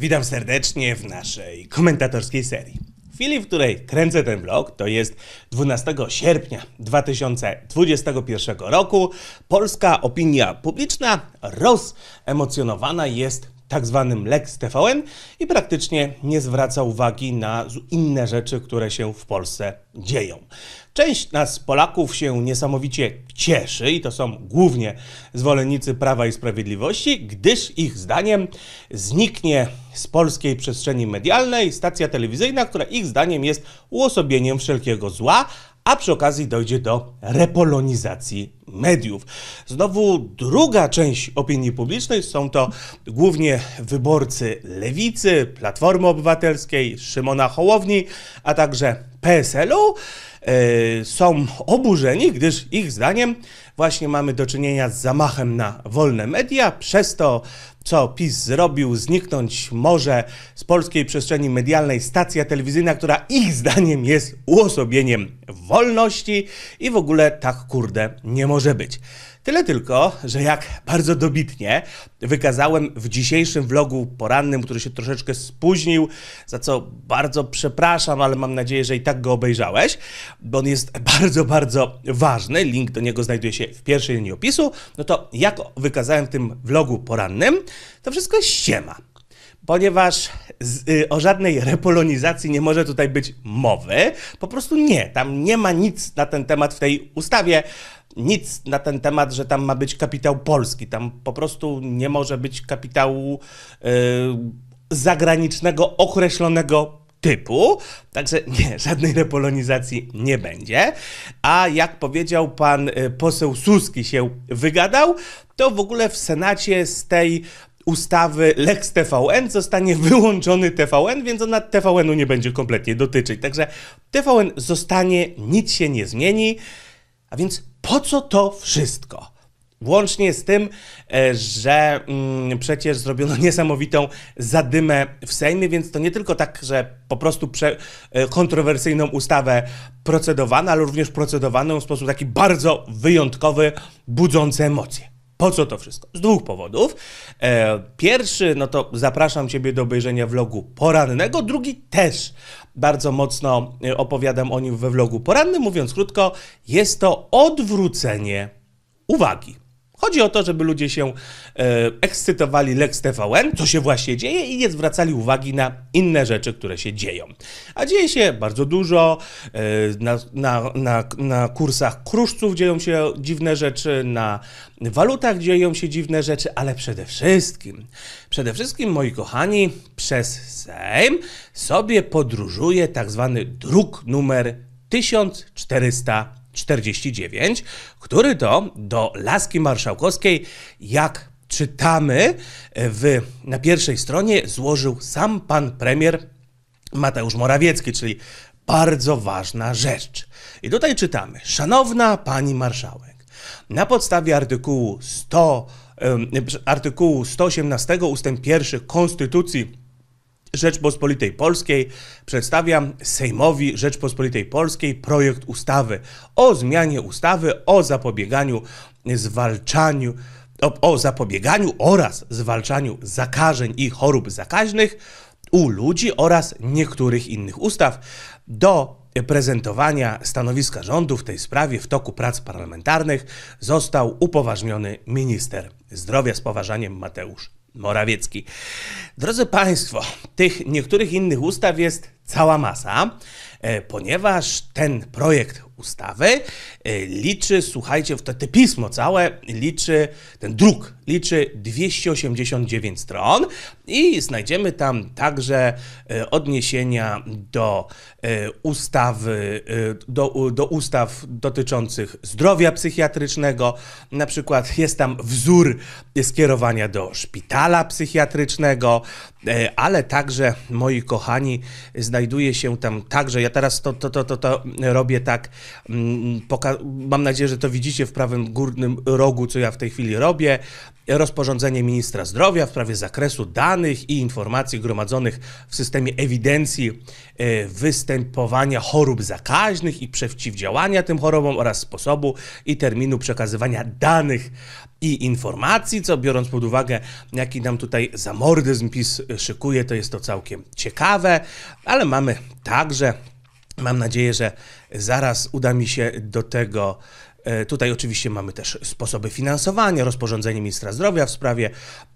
Witam serdecznie w naszej komentatorskiej serii. W chwili, w której kręcę ten vlog, to jest 12 sierpnia 2021 roku, polska opinia publiczna rozemocjonowana jest tak zwanym Lex TVN i praktycznie nie zwraca uwagi na inne rzeczy, które się w Polsce dzieją. Część nas Polaków się niesamowicie cieszy i to są głównie zwolennicy Prawa i Sprawiedliwości, gdyż ich zdaniem zniknie z polskiej przestrzeni medialnej stacja telewizyjna, która ich zdaniem jest uosobieniem wszelkiego zła, a przy okazji dojdzie do repolonizacji mediów. Znowu druga część opinii publicznej są to głównie wyborcy lewicy, Platformy Obywatelskiej, Szymona Hołowni, a także PSL-u. E, są oburzeni, gdyż ich zdaniem właśnie mamy do czynienia z zamachem na wolne media, przez to co PiS zrobił, zniknąć może z polskiej przestrzeni medialnej stacja telewizyjna, która ich zdaniem jest uosobieniem wolności i w ogóle tak kurde nie może być. Tyle tylko, że jak bardzo dobitnie wykazałem w dzisiejszym vlogu porannym, który się troszeczkę spóźnił, za co bardzo przepraszam, ale mam nadzieję, że i tak go obejrzałeś, bo on jest bardzo, bardzo ważny. Link do niego znajduje się w pierwszej linii opisu. No to jak wykazałem w tym vlogu porannym, to wszystko ściema ponieważ z, y, o żadnej repolonizacji nie może tutaj być mowy. Po prostu nie, tam nie ma nic na ten temat w tej ustawie nic na ten temat, że tam ma być kapitał polski. Tam po prostu nie może być kapitału yy, zagranicznego określonego typu. Także nie, żadnej repolonizacji nie będzie. A jak powiedział pan y, poseł Suski się wygadał, to w ogóle w Senacie z tej ustawy Lex TVN zostanie wyłączony TVN, więc ona TVN-u nie będzie kompletnie dotyczyć. Także TVN zostanie, nic się nie zmieni. A więc po co to wszystko? Łącznie z tym, e, że mm, przecież zrobiono niesamowitą zadymę w Sejmie, więc to nie tylko tak, że po prostu prze, e, kontrowersyjną ustawę procedowano, ale również procedowano w sposób taki bardzo wyjątkowy, budzący emocje. Po co to wszystko? Z dwóch powodów. E, pierwszy, no to zapraszam Ciebie do obejrzenia vlogu porannego, drugi też bardzo mocno y, opowiadam o nim we vlogu porannym. Mówiąc krótko, jest to odwrócenie uwagi. Chodzi o to, żeby ludzie się e, ekscytowali Lex TVN, co się właśnie dzieje i nie zwracali uwagi na inne rzeczy, które się dzieją. A dzieje się bardzo dużo, e, na, na, na, na kursach kruszców dzieją się dziwne rzeczy, na walutach dzieją się dziwne rzeczy, ale przede wszystkim, przede wszystkim, moi kochani, przez Sejm sobie podróżuje tak zwany druk numer 1400 49, który to do laski marszałkowskiej, jak czytamy w, na pierwszej stronie, złożył sam pan premier Mateusz Morawiecki, czyli bardzo ważna rzecz. I tutaj czytamy: Szanowna pani marszałek, na podstawie artykułu 100 artykułu 118 ust. 1 Konstytucji Rzeczpospolitej Polskiej przedstawiam Sejmowi Rzeczpospolitej Polskiej projekt ustawy o zmianie ustawy o zapobieganiu zwalczaniu o, o zapobieganiu oraz zwalczaniu zakażeń i chorób zakaźnych u ludzi oraz niektórych innych ustaw do prezentowania stanowiska rządu w tej sprawie w toku prac parlamentarnych został upoważniony minister zdrowia z poważaniem Mateusz Morawiecki. Drodzy Państwo, tych niektórych innych ustaw jest cała masa, e, ponieważ ten projekt ustawy e, liczy, słuchajcie, w to pismo całe liczy, ten druk liczy 289 stron i znajdziemy tam także e, odniesienia do e, ustawy, e, do, do ustaw dotyczących zdrowia psychiatrycznego. Na przykład jest tam wzór skierowania do szpitala psychiatrycznego, ale także, moi kochani, znajduje się tam także, ja teraz to, to, to, to, to robię tak, mm, mam nadzieję, że to widzicie w prawym górnym rogu, co ja w tej chwili robię, rozporządzenie ministra zdrowia w sprawie zakresu danych i informacji gromadzonych w systemie ewidencji e, występowania chorób zakaźnych i przeciwdziałania tym chorobom oraz sposobu i terminu przekazywania danych i informacji, co biorąc pod uwagę, jaki nam tutaj zamordyzm PiS szykuje, to jest to całkiem ciekawe, ale mamy także, mam nadzieję, że zaraz uda mi się do tego E, tutaj oczywiście mamy też sposoby finansowania, rozporządzenie ministra zdrowia w sprawie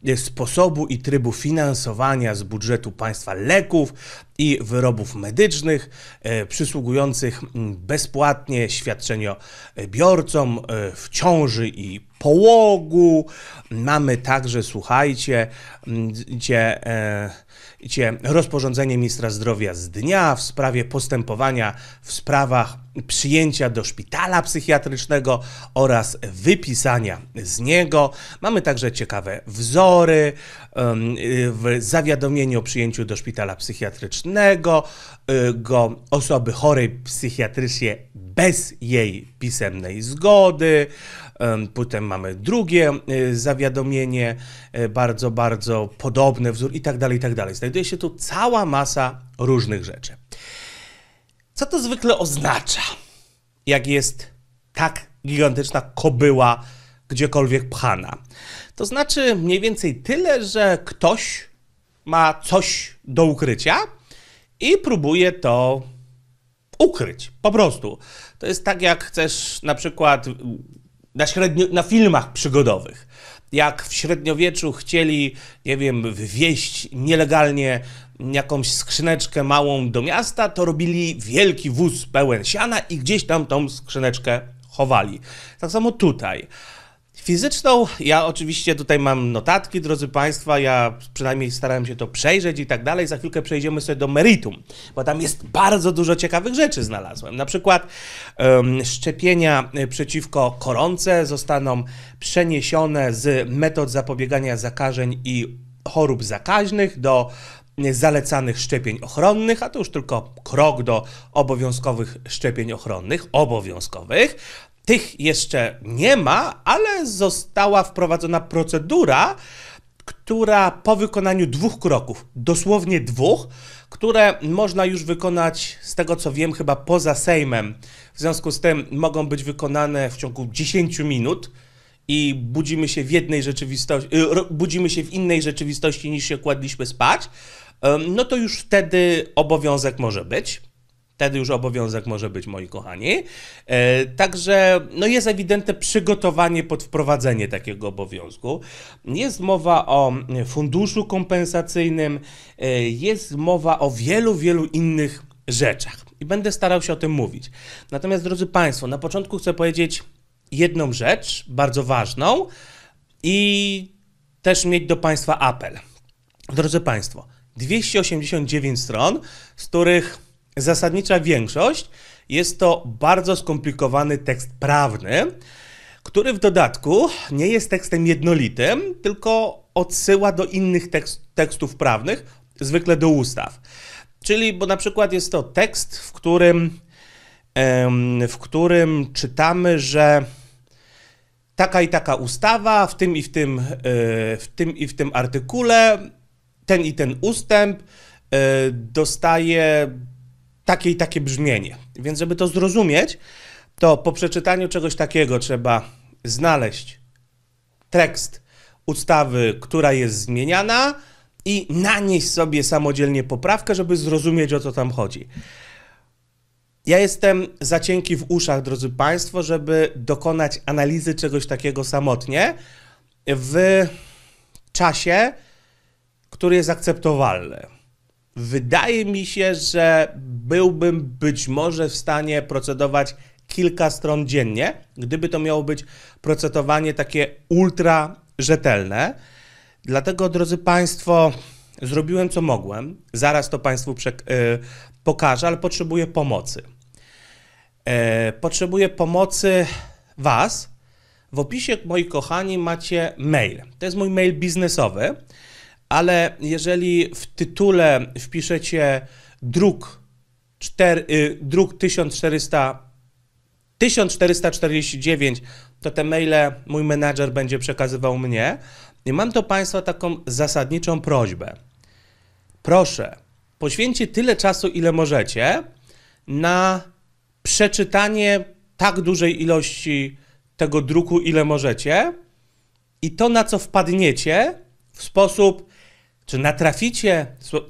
e, sposobu i trybu finansowania z budżetu państwa leków i wyrobów medycznych e, przysługujących mm, bezpłatnie świadczeniobiorcom w ciąży i połogu. Mamy także, słuchajcie, gdzie, e, rozporządzenie ministra zdrowia z dnia w sprawie postępowania w sprawach przyjęcia do szpitala psychiatrycznego oraz wypisania z niego. Mamy także ciekawe wzory w zawiadomieniu o przyjęciu do szpitala psychiatrycznego y, go osoby chorej psychiatrycznie bez jej pisemnej zgody. Potem mamy drugie e, zawiadomienie, e, bardzo, bardzo podobny wzór i tak dalej, i tak dalej. Znajduje się tu cała masa różnych rzeczy. Co to zwykle oznacza, jak jest tak gigantyczna kobyła gdziekolwiek pchana? To znaczy mniej więcej tyle, że ktoś ma coś do ukrycia i próbuje to ukryć. Po prostu. To jest tak, jak chcesz na przykład na, średnio, na filmach przygodowych. Jak w średniowieczu chcieli, nie wiem, wwieźć nielegalnie jakąś skrzyneczkę małą do miasta, to robili wielki wóz pełen siana i gdzieś tam tą skrzyneczkę chowali. Tak samo tutaj fizyczną. Ja oczywiście tutaj mam notatki, drodzy Państwa, ja przynajmniej starałem się to przejrzeć i tak dalej. Za chwilkę przejdziemy sobie do meritum, bo tam jest bardzo dużo ciekawych rzeczy znalazłem. Na przykład um, szczepienia e, przeciwko koronce zostaną przeniesione z metod zapobiegania zakażeń i chorób zakaźnych do zalecanych szczepień ochronnych, a to już tylko krok do obowiązkowych szczepień ochronnych, obowiązkowych. Tych jeszcze nie ma, ale została wprowadzona procedura, która po wykonaniu dwóch kroków, dosłownie dwóch, które można już wykonać z tego co wiem, chyba poza Sejmem. W związku z tym mogą być wykonane w ciągu 10 minut i budzimy się w jednej rzeczywistości, y, budzimy się w innej rzeczywistości niż się kładliśmy spać. No to już wtedy obowiązek może być. Wtedy już obowiązek może być, moi kochani. E, także no jest ewidentne przygotowanie pod wprowadzenie takiego obowiązku. Jest mowa o funduszu kompensacyjnym, e, jest mowa o wielu, wielu innych rzeczach. I będę starał się o tym mówić. Natomiast, drodzy Państwo, na początku chcę powiedzieć jedną rzecz bardzo ważną i też mieć do Państwa apel. Drodzy Państwo, 289 stron, z których zasadnicza większość. Jest to bardzo skomplikowany tekst prawny, który w dodatku nie jest tekstem jednolitym, tylko odsyła do innych tekst, tekstów prawnych, zwykle do ustaw. Czyli, bo na przykład jest to tekst, w którym, w którym czytamy, że taka i taka ustawa w tym i w tym, e, w tym i w tym artykule, ten i ten ustęp e, dostaje takie i takie brzmienie. Więc żeby to zrozumieć, to po przeczytaniu czegoś takiego trzeba znaleźć tekst ustawy, która jest zmieniana i nanieść sobie samodzielnie poprawkę, żeby zrozumieć o co tam chodzi. Ja jestem za cienki w uszach, drodzy Państwo, żeby dokonać analizy czegoś takiego samotnie w czasie, który jest akceptowalny. Wydaje mi się, że byłbym być może w stanie procedować kilka stron dziennie, gdyby to miało być procedowanie takie ultra rzetelne. Dlatego, drodzy Państwo, zrobiłem co mogłem. Zaraz to Państwu y, pokażę, ale potrzebuję pomocy. E, potrzebuję pomocy Was. W opisie, moi kochani, macie mail. To jest mój mail biznesowy ale jeżeli w tytule wpiszecie druk, 4, y, druk 1400, 1449, to te maile mój menadżer będzie przekazywał mnie. I mam do Państwa taką zasadniczą prośbę. Proszę, poświęćcie tyle czasu, ile możecie na przeczytanie tak dużej ilości tego druku, ile możecie, i to, na co wpadniecie, w sposób czy natraficie,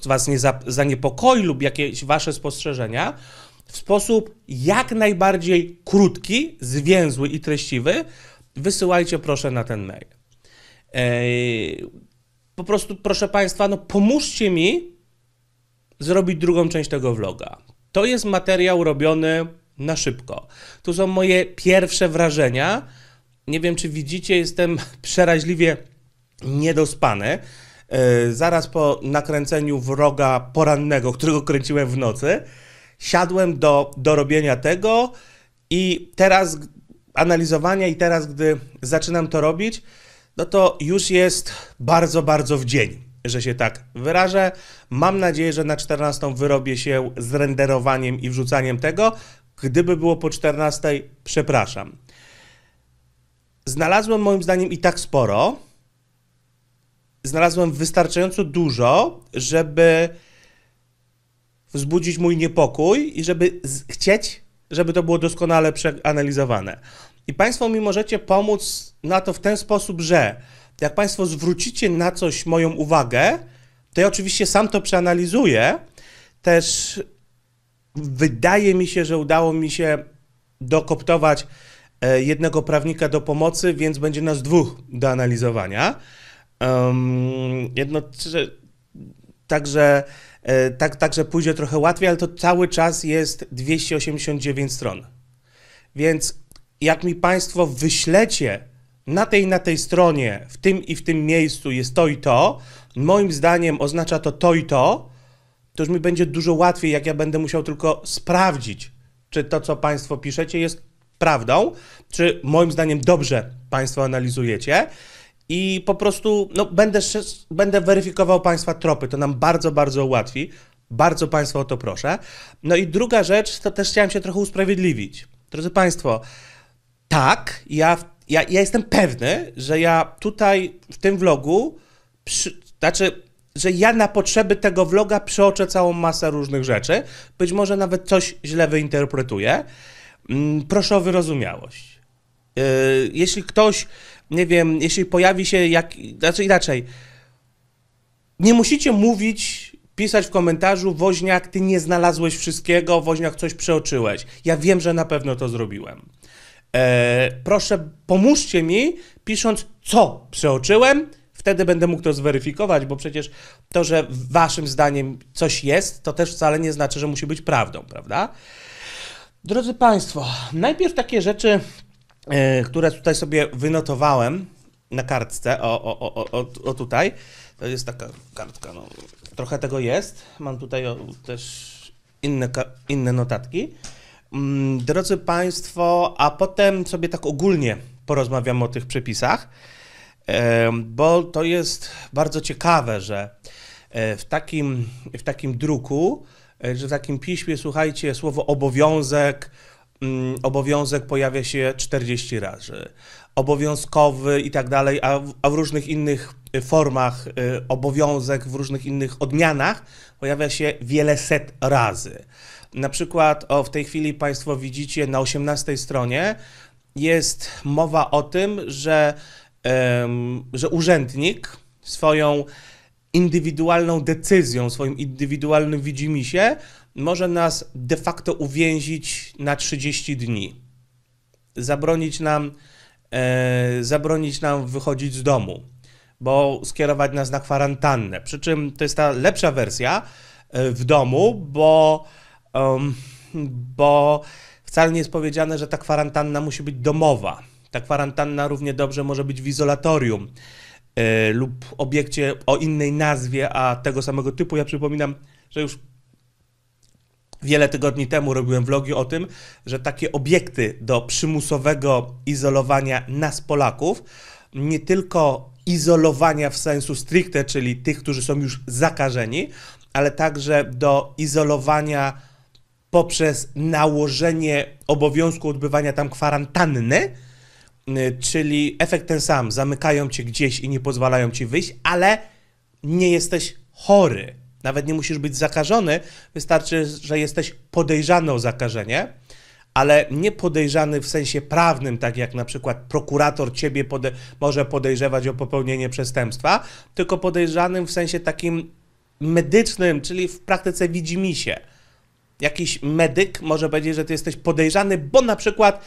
was nie zaniepokoi lub jakieś wasze spostrzeżenia, w sposób jak najbardziej krótki, zwięzły i treściwy, wysyłajcie proszę na ten mail. po prostu, proszę Państwa, no pomóżcie mi zrobić drugą część tego vloga. To jest materiał robiony na szybko. Tu są moje pierwsze wrażenia. Nie wiem, czy widzicie, jestem przeraźliwie niedospany. E, zaraz po nakręceniu wroga porannego, którego kręciłem w nocy, siadłem do, do robienia tego i teraz analizowania i teraz, gdy zaczynam to robić, no to już jest bardzo, bardzo w dzień, że się tak wyrażę. Mam nadzieję, że na 14 wyrobię się z renderowaniem i wrzucaniem tego. Gdyby było po 14, przepraszam. Znalazłem moim zdaniem i tak sporo, znalazłem wystarczająco dużo, żeby wzbudzić mój niepokój i żeby chcieć, żeby to było doskonale przeanalizowane. I Państwo mi możecie pomóc na to w ten sposób, że jak Państwo zwrócicie na coś moją uwagę, to ja oczywiście sam to przeanalizuję. Też wydaje mi się, że udało mi się dokoptować e, jednego prawnika do pomocy, więc będzie nas dwóch do analizowania. Um, jedno, także, e, tak, także pójdzie trochę łatwiej, ale to cały czas jest 289 stron. Więc jak mi Państwo wyślecie na tej na tej stronie, w tym i w tym miejscu jest to i to, moim zdaniem oznacza to to i to, to już mi będzie dużo łatwiej, jak ja będę musiał tylko sprawdzić, czy to, co Państwo piszecie, jest prawdą, czy moim zdaniem dobrze Państwo analizujecie i po prostu no, będę, będę weryfikował Państwa tropy. To nam bardzo, bardzo ułatwi. Bardzo Państwa o to proszę. No i druga rzecz, to też chciałem się trochę usprawiedliwić. Drodzy Państwo, tak, ja, ja, ja jestem pewny, że ja tutaj w tym vlogu, przy, znaczy, że ja na potrzeby tego vloga przeoczę całą masę różnych rzeczy. Być może nawet coś źle wyinterpretuję. Mm, proszę o wyrozumiałość. E, jeśli ktoś, nie wiem, jeśli pojawi się jak, znaczy inaczej, nie musicie mówić, pisać w komentarzu, woźniak, ty nie znalazłeś wszystkiego, woźniak, coś przeoczyłeś. Ja wiem, że na pewno to zrobiłem. E, proszę, pomóżcie mi pisząc, co przeoczyłem. Wtedy będę mógł to zweryfikować, bo przecież to, że waszym zdaniem coś jest, to też wcale nie znaczy, że musi być prawdą, prawda? Drodzy Państwo, najpierw takie rzeczy E, które tutaj sobie wynotowałem na kartce, o, o, o, o, o tutaj. To jest taka kartka, no, trochę tego jest. Mam tutaj też inne, inne notatki. Mm, drodzy Państwo, a potem sobie tak ogólnie porozmawiamy o tych przepisach, e, bo to jest bardzo ciekawe, że e, w takim, w takim druku, że w takim piśmie, słuchajcie, słowo obowiązek, Mm, obowiązek pojawia się 40 razy, obowiązkowy i tak dalej, a w, a w różnych innych y, formach y, obowiązek, w różnych innych odmianach pojawia się wiele set razy. Na przykład o, w tej chwili Państwo widzicie na 18 stronie jest mowa o tym, że, że urzędnik swoją indywidualną decyzją, swoim indywidualnym widzimisię może nas de facto uwięzić na 30 dni, zabronić nam, e, zabronić nam wychodzić z domu, bo skierować nas na kwarantannę. Przy czym to jest ta lepsza wersja e, w domu, bo, um, bo wcale nie jest powiedziane, że ta kwarantanna musi być domowa. Ta kwarantanna równie dobrze może być w izolatorium e, lub obiekcie o innej nazwie, a tego samego typu. Ja przypominam, że już Wiele tygodni temu robiłem vlogi o tym, że takie obiekty do przymusowego izolowania nas Polaków, nie tylko izolowania w sensu stricte, czyli tych, którzy są już zakażeni, ale także do izolowania poprzez nałożenie obowiązku odbywania tam kwarantanny, y, czyli efekt ten sam, zamykają cię gdzieś i nie pozwalają ci wyjść, ale nie jesteś chory. Nawet nie musisz być zakażony, wystarczy, że jesteś podejrzany o zakażenie, ale nie podejrzany w sensie prawnym, tak jak na przykład prokurator ciebie pode może podejrzewać o popełnienie przestępstwa, tylko podejrzanym w sensie takim medycznym, czyli w praktyce widzimisię. Jakiś medyk może powiedzieć, że ty jesteś podejrzany, bo na przykład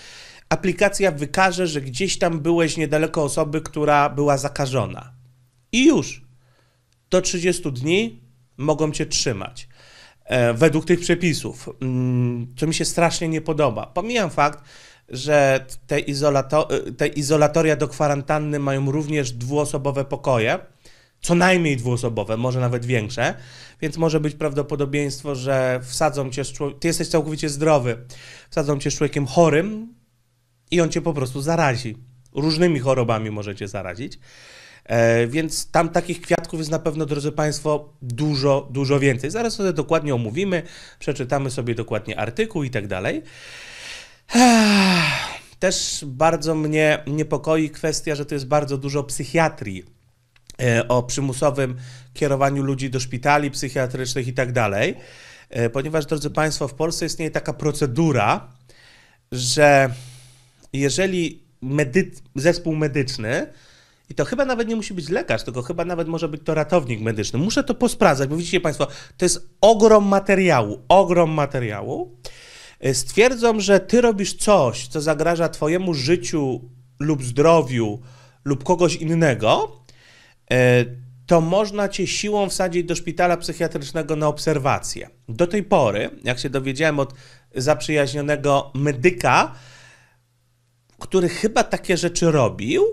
aplikacja wykaże, że gdzieś tam byłeś niedaleko osoby, która była zakażona. I już. Do 30 dni mogą cię trzymać e, według tych przepisów, mm, co mi się strasznie nie podoba. Pomijam fakt, że te, izolato te izolatoria do kwarantanny mają również dwuosobowe pokoje, co najmniej dwuosobowe, może nawet większe, więc może być prawdopodobieństwo, że wsadzą cię, ty jesteś całkowicie zdrowy, wsadzą cię z człowiekiem chorym i on cię po prostu zarazi. Różnymi chorobami możecie zarazić. E, więc tam takich kwiatków jest na pewno, drodzy Państwo, dużo, dużo więcej. Zaraz sobie dokładnie omówimy, przeczytamy sobie dokładnie artykuł i tak dalej. Też bardzo mnie niepokoi kwestia, że to jest bardzo dużo psychiatrii e, o przymusowym kierowaniu ludzi do szpitali psychiatrycznych i tak dalej. E, ponieważ, drodzy Państwo, w Polsce istnieje taka procedura, że jeżeli medy zespół medyczny i to chyba nawet nie musi być lekarz, tylko chyba nawet może być to ratownik medyczny. Muszę to posprawdzać, bo widzicie Państwo, to jest ogrom materiału, ogrom materiału. Y, stwierdzą, że ty robisz coś, co zagraża Twojemu życiu lub zdrowiu lub kogoś innego, y, to można cię siłą wsadzić do szpitala psychiatrycznego na obserwację. Do tej pory, jak się dowiedziałem od zaprzyjaźnionego medyka, który chyba takie rzeczy robił,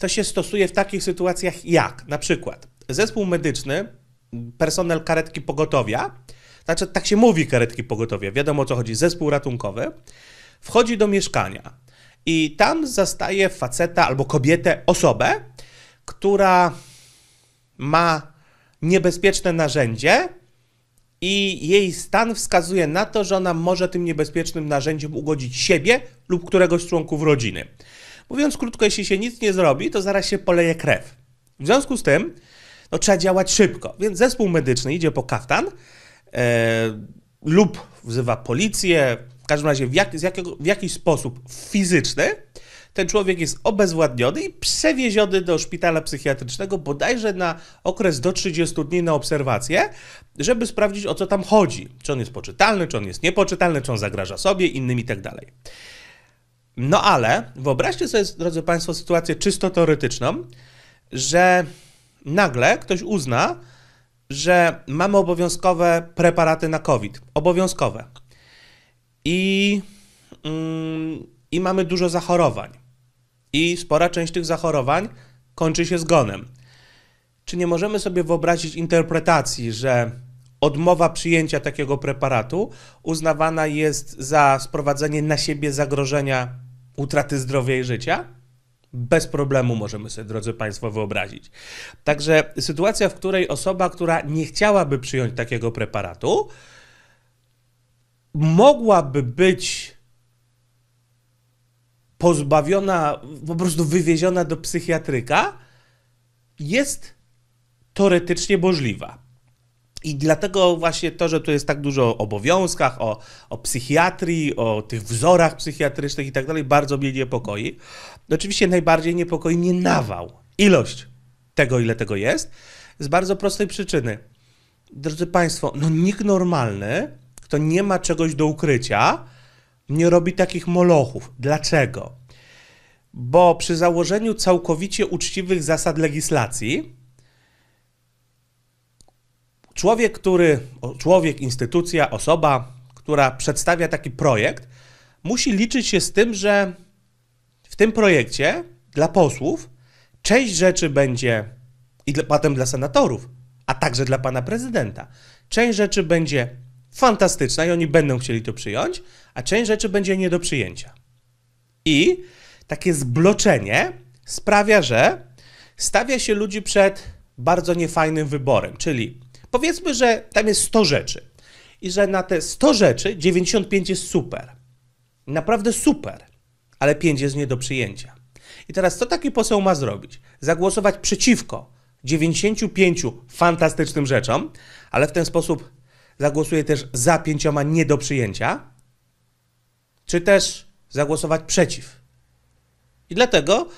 to się stosuje w takich sytuacjach jak na przykład zespół medyczny, personel karetki pogotowia, znaczy tak się mówi karetki pogotowia, wiadomo o co chodzi, zespół ratunkowy, wchodzi do mieszkania i tam zastaje faceta albo kobietę, osobę, która ma niebezpieczne narzędzie i jej stan wskazuje na to, że ona może tym niebezpiecznym narzędziem ugodzić siebie lub któregoś z członków rodziny. Mówiąc krótko, jeśli się nic nie zrobi, to zaraz się poleje krew. W związku z tym no, trzeba działać szybko, więc zespół medyczny idzie po kaftan e, lub wzywa policję, w każdym razie w, jak, jakiego, w jakiś sposób fizyczny. Ten człowiek jest obezwładniony i przewieziony do szpitala psychiatrycznego bodajże na okres do 30 dni na obserwację, żeby sprawdzić o co tam chodzi. Czy on jest poczytalny, czy on jest niepoczytalny, czy on zagraża sobie, innym i tak dalej. No ale wyobraźcie sobie, drodzy Państwo, sytuację czysto teoretyczną, że nagle ktoś uzna, że mamy obowiązkowe preparaty na COVID. Obowiązkowe. I, mm, I mamy dużo zachorowań. I spora część tych zachorowań kończy się zgonem. Czy nie możemy sobie wyobrazić interpretacji, że odmowa przyjęcia takiego preparatu uznawana jest za sprowadzenie na siebie zagrożenia utraty zdrowia i życia? Bez problemu możemy sobie, drodzy Państwo, wyobrazić. Także sytuacja, w której osoba, która nie chciałaby przyjąć takiego preparatu, mogłaby być pozbawiona, po prostu wywieziona do psychiatryka, jest teoretycznie możliwa. I dlatego właśnie to, że tu jest tak dużo o obowiązkach, o, o psychiatrii, o tych wzorach psychiatrycznych i tak dalej, bardzo mnie niepokoi. Oczywiście najbardziej niepokoi mnie nawał, ilość tego, ile tego jest, z bardzo prostej przyczyny. Drodzy Państwo, no nikt normalny, kto nie ma czegoś do ukrycia, nie robi takich molochów. Dlaczego? Bo przy założeniu całkowicie uczciwych zasad legislacji, Człowiek, który, człowiek, instytucja, osoba, która przedstawia taki projekt, musi liczyć się z tym, że w tym projekcie dla posłów część rzeczy będzie i dla, potem dla senatorów, a także dla pana prezydenta. Część rzeczy będzie fantastyczna i oni będą chcieli to przyjąć, a część rzeczy będzie nie do przyjęcia. I takie zbloczenie sprawia, że stawia się ludzi przed bardzo niefajnym wyborem, czyli Powiedzmy, że tam jest 100 rzeczy i że na te 100 rzeczy 95 jest super. Naprawdę super, ale 5 jest nie do przyjęcia. I teraz co taki poseł ma zrobić? Zagłosować przeciwko 95 fantastycznym rzeczom, ale w ten sposób zagłosuje też za pięcioma nie do przyjęcia, czy też zagłosować przeciw. I dlatego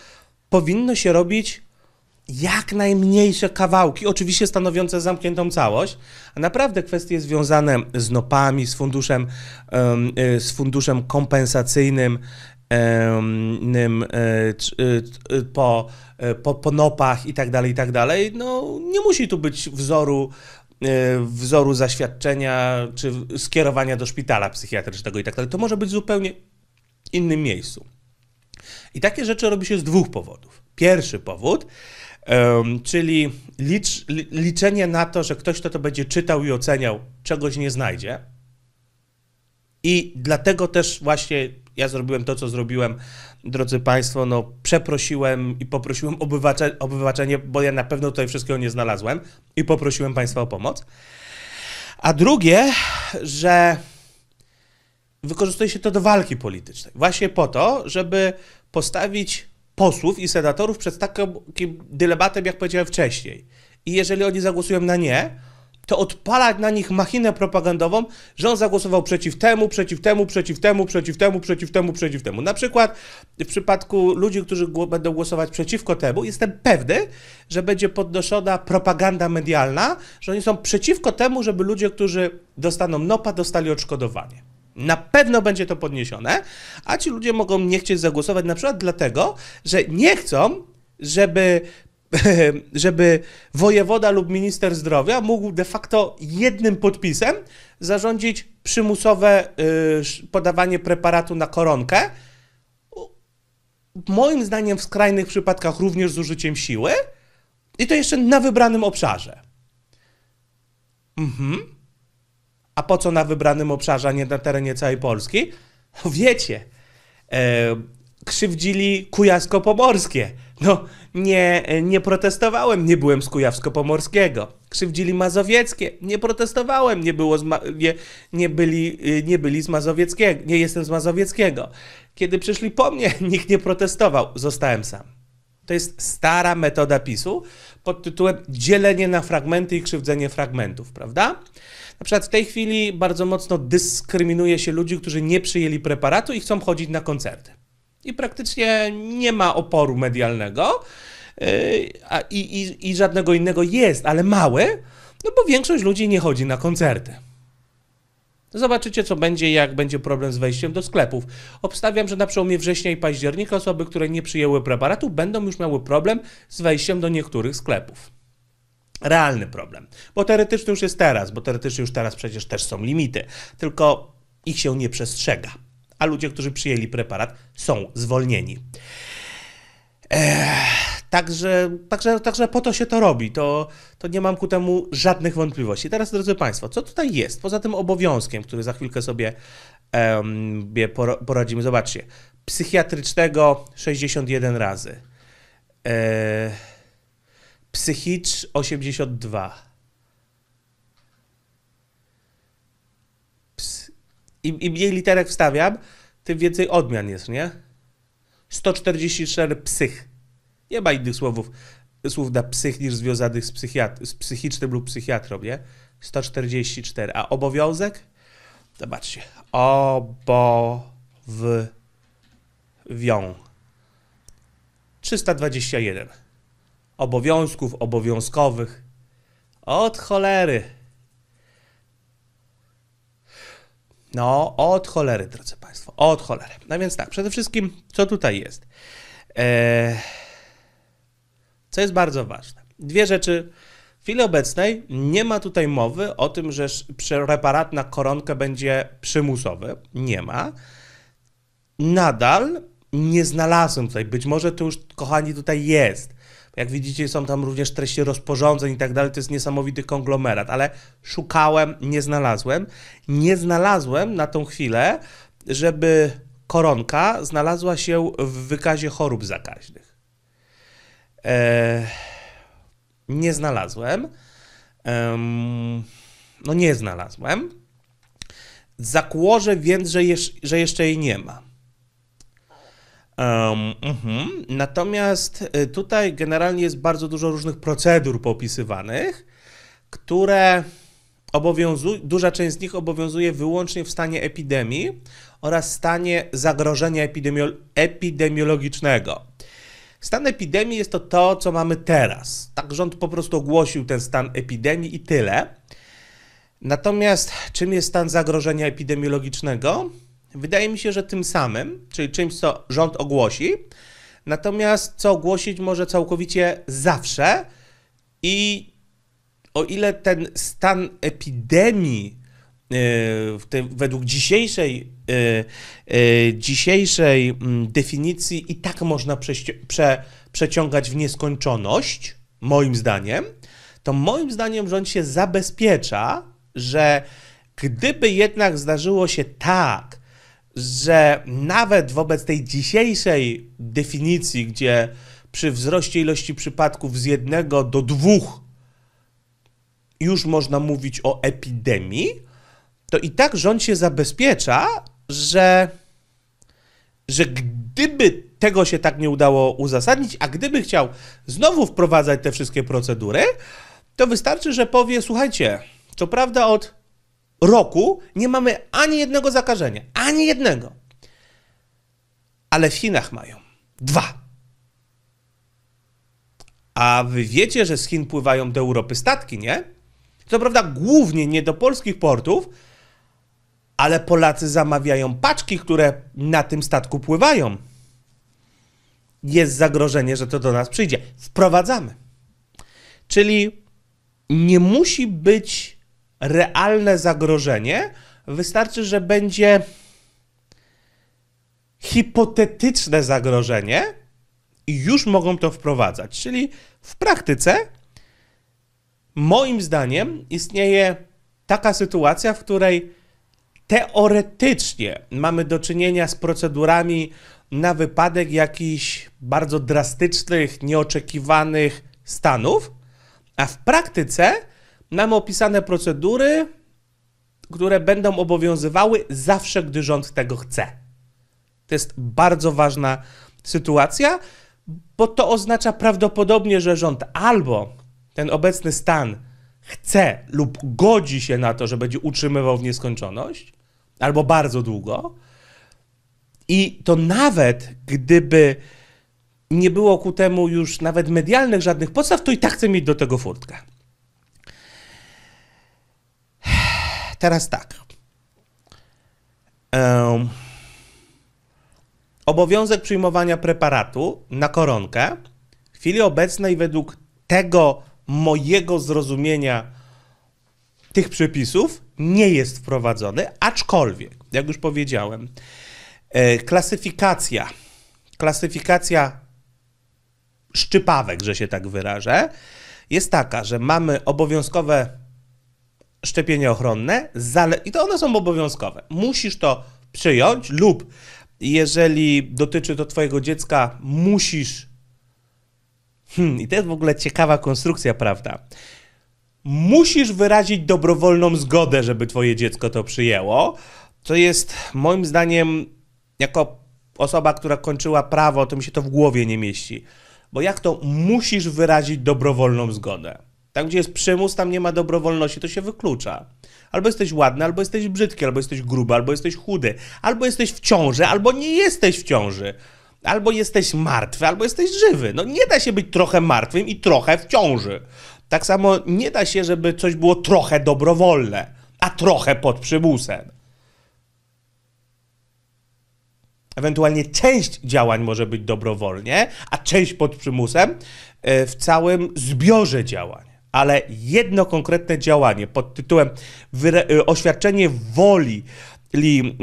powinno się robić jak najmniejsze kawałki, oczywiście stanowiące zamkniętą całość, a naprawdę kwestie związane z NOPami, z funduszem, e, z funduszem kompensacyjnym e, e, po, po, po NOPach i tak dalej, i tak dalej, no nie musi tu być wzoru wzoru zaświadczenia czy skierowania do szpitala psychiatrycznego i tak dalej. To może być zupełnie innym miejscu. I takie rzeczy robi się z dwóch powodów. Pierwszy powód czyli licz, liczenie na to, że ktoś, kto to będzie czytał i oceniał, czegoś nie znajdzie. I dlatego też właśnie ja zrobiłem to, co zrobiłem, drodzy Państwo, no przeprosiłem i poprosiłem o obywacze, bo ja na pewno tutaj wszystkiego nie znalazłem i poprosiłem Państwa o pomoc. A drugie, że wykorzystuje się to do walki politycznej. Właśnie po to, żeby postawić posłów i senatorów przed takim dylematem, jak powiedziałem wcześniej. I jeżeli oni zagłosują na nie, to odpalać na nich machinę propagandową, że on zagłosował przeciw temu, przeciw temu, przeciw temu, przeciw temu, przeciw temu, przeciw temu. Na przykład w przypadku ludzi, którzy będą głosować przeciwko temu, jestem pewny, że będzie podnoszona propaganda medialna, że oni są przeciwko temu, żeby ludzie, którzy dostaną NOPA, dostali odszkodowanie. Na pewno będzie to podniesione, a ci ludzie mogą nie chcieć zagłosować na przykład dlatego, że nie chcą, żeby żeby wojewoda lub minister zdrowia mógł de facto jednym podpisem zarządzić przymusowe y, podawanie preparatu na koronkę. Moim zdaniem w skrajnych przypadkach również z użyciem siły i to jeszcze na wybranym obszarze. Mhm. A po co na wybranym obszarze, a nie na terenie całej Polski? No wiecie, e, krzywdzili Kujawsko-Pomorskie. No, nie, nie protestowałem, nie byłem z Kujawsko-Pomorskiego. Krzywdzili Mazowieckie, nie protestowałem, nie, było ma- nie, nie, byli, e, nie byli z Mazowieckiego, nie jestem z Mazowieckiego. Kiedy przyszli po mnie, nikt nie protestował, zostałem sam. To jest stara metoda PiSu, pod tytułem dzielenie na fragmenty i krzywdzenie fragmentów, prawda? Na przykład w tej chwili bardzo mocno dyskryminuje się ludzi, którzy nie przyjęli preparatu i chcą chodzić na koncerty. I praktycznie nie ma oporu medialnego yy, i, i, i żadnego innego jest, ale mały, no bo większość ludzi nie chodzi na koncerty. Zobaczycie, co będzie, jak będzie problem z wejściem do sklepów. Obstawiam, że na przełomie września i października osoby, które nie przyjęły preparatu, będą już miały problem z wejściem do niektórych sklepów realny problem. Bo teoretyczny już jest teraz, bo teoretycznie już teraz przecież też są limity, tylko ich się nie przestrzega. A ludzie, którzy przyjęli preparat, są zwolnieni. Ech. Także, także, także po to się to robi, to, to nie mam ku temu żadnych wątpliwości. Teraz, drodzy Państwo, co tutaj jest? Poza tym obowiązkiem, który za chwilkę sobie um, poradzimy. Zobaczcie, psychiatrycznego 61 razy, e, psychicz 82. Im, Im mniej literek wstawiam, tym więcej odmian jest, nie? 144 psych nie ma innych słowów, słów na psych niż związanych z, psychiat- z psychicznym lub psychiatrą, nie? 144. A obowiązek? Zobaczcie. Obowią. 321. Obowiązków obowiązkowych. Od cholery. No, od cholery, drodzy Państwo, od cholery. No więc tak, przede wszystkim, co tutaj jest? Eee co jest bardzo ważne. Dwie rzeczy. W chwili obecnej nie ma tutaj mowy o tym, że reparat na koronkę będzie przymusowy. Nie ma. Nadal nie znalazłem tutaj, być może to już, kochani, tutaj jest. Jak widzicie, są tam również treści rozporządzeń i tak dalej, to jest niesamowity konglomerat, ale szukałem, nie znalazłem. Nie znalazłem na tą chwilę, żeby koronka znalazła się w wykazie chorób zakaźnych. E, nie znalazłem. E, no nie znalazłem. Zakłożę więc, że, jeż, że jeszcze jej nie ma. Um, uh-huh. Natomiast e, tutaj generalnie jest bardzo dużo różnych procedur popisywanych, które obowiązu- duża część z nich obowiązuje wyłącznie w stanie epidemii oraz stanie zagrożenia epidemiolo- epidemiologicznego. Stan epidemii jest to to, co mamy teraz. Tak rząd po prostu ogłosił ten stan epidemii i tyle. Natomiast czym jest stan zagrożenia epidemiologicznego? Wydaje mi się, że tym samym, czyli czymś, co rząd ogłosi, natomiast co ogłosić może całkowicie zawsze i o ile ten stan epidemii te, według dzisiejszej, e, e, dzisiejszej mm, definicji i tak można prześci- prze, przeciągać w nieskończoność, moim zdaniem, to moim zdaniem rząd się zabezpiecza, że gdyby jednak zdarzyło się tak, że nawet wobec tej dzisiejszej definicji, gdzie przy wzroście ilości przypadków z jednego do dwóch już można mówić o epidemii, to i tak rząd się zabezpiecza, że, że gdyby tego się tak nie udało uzasadnić, a gdyby chciał znowu wprowadzać te wszystkie procedury, to wystarczy, że powie: Słuchajcie, co prawda od roku nie mamy ani jednego zakażenia, ani jednego, ale w Chinach mają dwa. A wy wiecie, że z Chin pływają do Europy statki, nie? Co prawda głównie nie do polskich portów, ale Polacy zamawiają paczki, które na tym statku pływają. Jest zagrożenie, że to do nas przyjdzie. Wprowadzamy. Czyli nie musi być realne zagrożenie, wystarczy, że będzie hipotetyczne zagrożenie i już mogą to wprowadzać. Czyli w praktyce, moim zdaniem, istnieje taka sytuacja, w której teoretycznie mamy do czynienia z procedurami na wypadek jakichś bardzo drastycznych, nieoczekiwanych stanów, a w praktyce mamy opisane procedury, które będą obowiązywały zawsze, gdy rząd tego chce. To jest bardzo ważna sytuacja, bo to oznacza prawdopodobnie, że rząd albo ten obecny stan chce lub godzi się na to, że będzie utrzymywał w nieskończoność, albo bardzo długo. I to nawet gdyby nie było ku temu już nawet medialnych żadnych podstaw, to i tak chcę mieć do tego furtkę. Teraz tak. Um, obowiązek przyjmowania preparatu na koronkę w chwili obecnej według tego mojego zrozumienia tych przepisów nie jest wprowadzony, aczkolwiek, jak już powiedziałem, e, klasyfikacja, klasyfikacja szczypawek, że się tak wyrażę, jest taka, że mamy obowiązkowe szczepienia ochronne i to one są obowiązkowe. Musisz to przyjąć lub jeżeli dotyczy to twojego dziecka, musisz... Hmm, I to jest w ogóle ciekawa konstrukcja, prawda? musisz wyrazić dobrowolną zgodę, żeby twoje dziecko to przyjęło, To jest moim zdaniem, jako osoba, która kończyła prawo, to mi się to w głowie nie mieści. Bo jak to musisz wyrazić dobrowolną zgodę? Tam, gdzie jest przymus, tam nie ma dobrowolności, to się wyklucza. Albo jesteś ładny, albo jesteś brzydki, albo jesteś gruby, albo jesteś chudy, albo jesteś w ciąży, albo nie jesteś w ciąży. Albo jesteś martwy, albo jesteś żywy. No nie da się być trochę martwym i trochę w ciąży. Tak samo nie da się, żeby coś było trochę dobrowolne, a trochę pod przymusem. Ewentualnie część działań może być dobrowolnie, a część pod przymusem e, w całym zbiorze działań. Ale jedno konkretne działanie pod tytułem e, oświadczenie woli li, e,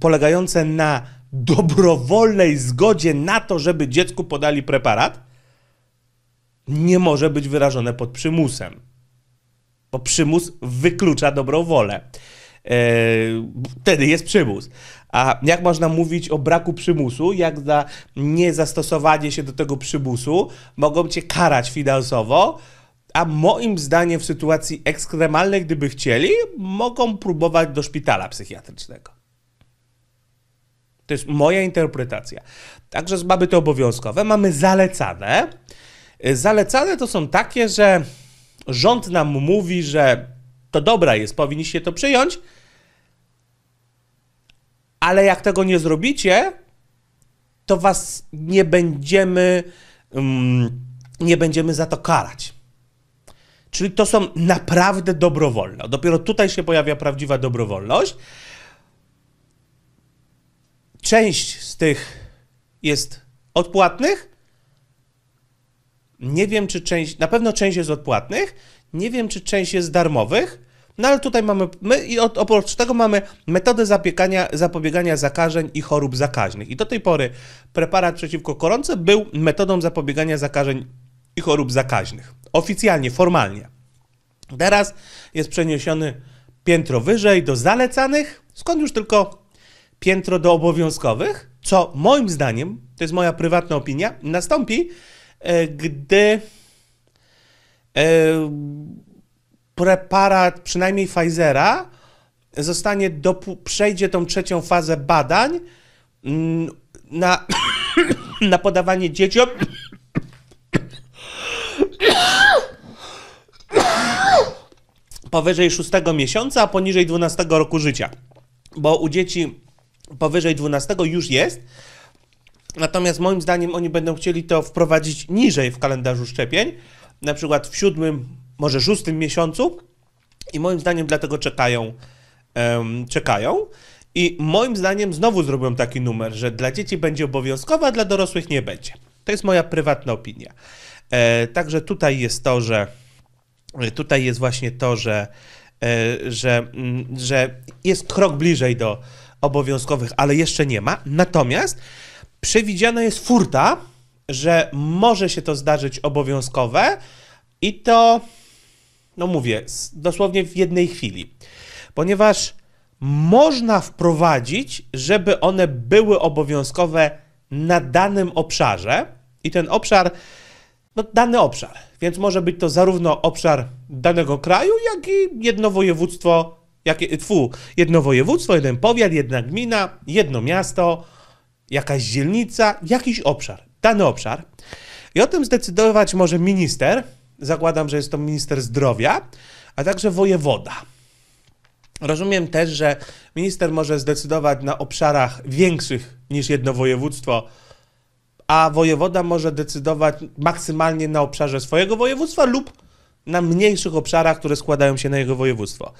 polegające na dobrowolnej zgodzie na to, żeby dziecku podali preparat, nie może być wyrażone pod przymusem. Bo przymus wyklucza dobrą wolę. Yy, wtedy jest przymus. A jak można mówić o braku przymusu, jak za niezastosowanie się do tego przymusu mogą cię karać finansowo, a moim zdaniem w sytuacji ekstremalnej, gdyby chcieli, mogą próbować do szpitala psychiatrycznego. To jest moja interpretacja. Także mamy to obowiązkowe, mamy zalecane, Y, zalecane to są takie, że rząd nam mówi, że to dobra jest, powinniście to przyjąć, ale jak tego nie zrobicie, to was nie będziemy, um, nie będziemy za to karać. Czyli to są naprawdę dobrowolne. Dopiero tutaj się pojawia prawdziwa dobrowolność. Część z tych jest odpłatnych, nie wiem, czy część, na pewno część jest odpłatnych, nie wiem, czy część jest darmowych, no ale tutaj mamy, my i oprócz tego mamy metodę zapiekania, zapobiegania zakażeń i chorób zakaźnych. I do tej pory preparat przeciwko koronce był metodą zapobiegania zakażeń i chorób zakaźnych. Oficjalnie, formalnie. Teraz jest przeniesiony piętro wyżej do zalecanych, skąd już tylko piętro do obowiązkowych, co moim zdaniem, to jest moja prywatna opinia, nastąpi E, gdy e, preparat, przynajmniej Pfizera, zostanie do przejdzie tą trzecią fazę badań mm, na, na podawanie dzieciom. powyżej 6 miesiąca, a poniżej 12 roku życia. Bo u dzieci powyżej 12 już jest, Natomiast moim zdaniem oni będą chcieli to wprowadzić niżej w kalendarzu szczepień, na przykład w siódmym, może szóstym miesiącu i moim zdaniem dlatego czekają, um, czekają. I moim zdaniem znowu zrobią taki numer, że dla dzieci będzie obowiązkowa, a dla dorosłych nie będzie. To jest moja prywatna opinia. E, także tutaj jest to, że e, tutaj jest właśnie to, że, e, że, m, mm, że jest krok bliżej do obowiązkowych, ale jeszcze nie ma. Natomiast przewidziana jest furta, że może się to zdarzyć obowiązkowe i to, no mówię, dosłownie w jednej chwili, ponieważ można wprowadzić, żeby one były obowiązkowe na danym obszarze i ten obszar, no dany obszar, więc może być to zarówno obszar danego kraju, jak i jedno województwo, jak, tfu, jedno województwo, jeden powiat, jedna gmina, jedno miasto, jakaś dzielnica, jakiś obszar, dany obszar. I o tym zdecydować może minister, zakładam, że jest to minister zdrowia, a także wojewoda. Rozumiem też, że minister może zdecydować na obszarach większych niż jedno województwo, a wojewoda może decydować maksymalnie na obszarze swojego województwa lub na mniejszych obszarach, które składają się na jego województwo.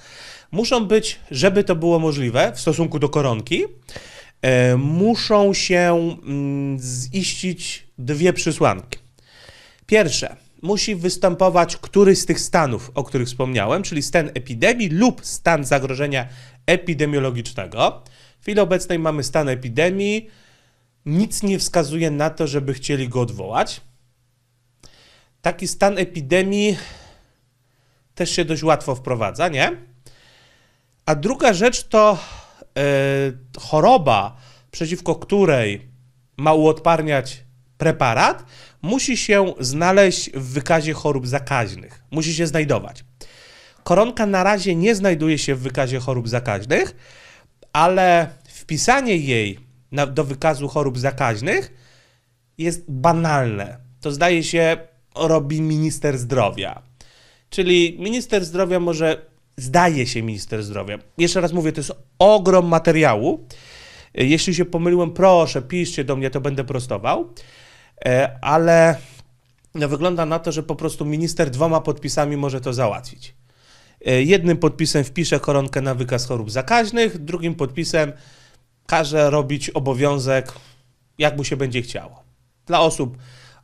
Muszą być, żeby to było możliwe w stosunku do koronki, E, muszą się mm, ziścić dwie przysłanki. Pierwsze, musi występować któryś z tych stanów, o których wspomniałem, czyli stan epidemii lub stan zagrożenia epidemiologicznego. W chwili obecnej mamy stan epidemii. Nic nie wskazuje na to, żeby chcieli go odwołać. Taki stan epidemii też się dość łatwo wprowadza, nie? A druga rzecz to E, choroba, przeciwko której ma uodparniać preparat, musi się znaleźć w wykazie chorób zakaźnych. Musi się znajdować. Koronka na razie nie znajduje się w wykazie chorób zakaźnych, ale wpisanie jej na, do wykazu chorób zakaźnych jest banalne. To zdaje się robi minister zdrowia. Czyli minister zdrowia może zdaje się minister zdrowia. Jeszcze raz mówię, to jest ogrom materiału. E, jeśli się pomyliłem, proszę, piszcie do mnie, to będę prostował. E, ale no, wygląda na to, że po prostu minister dwoma podpisami może to załatwić. E, jednym podpisem wpisze koronkę na wykaz chorób zakaźnych, drugim podpisem każe robić obowiązek, jak mu się będzie chciało. Dla osób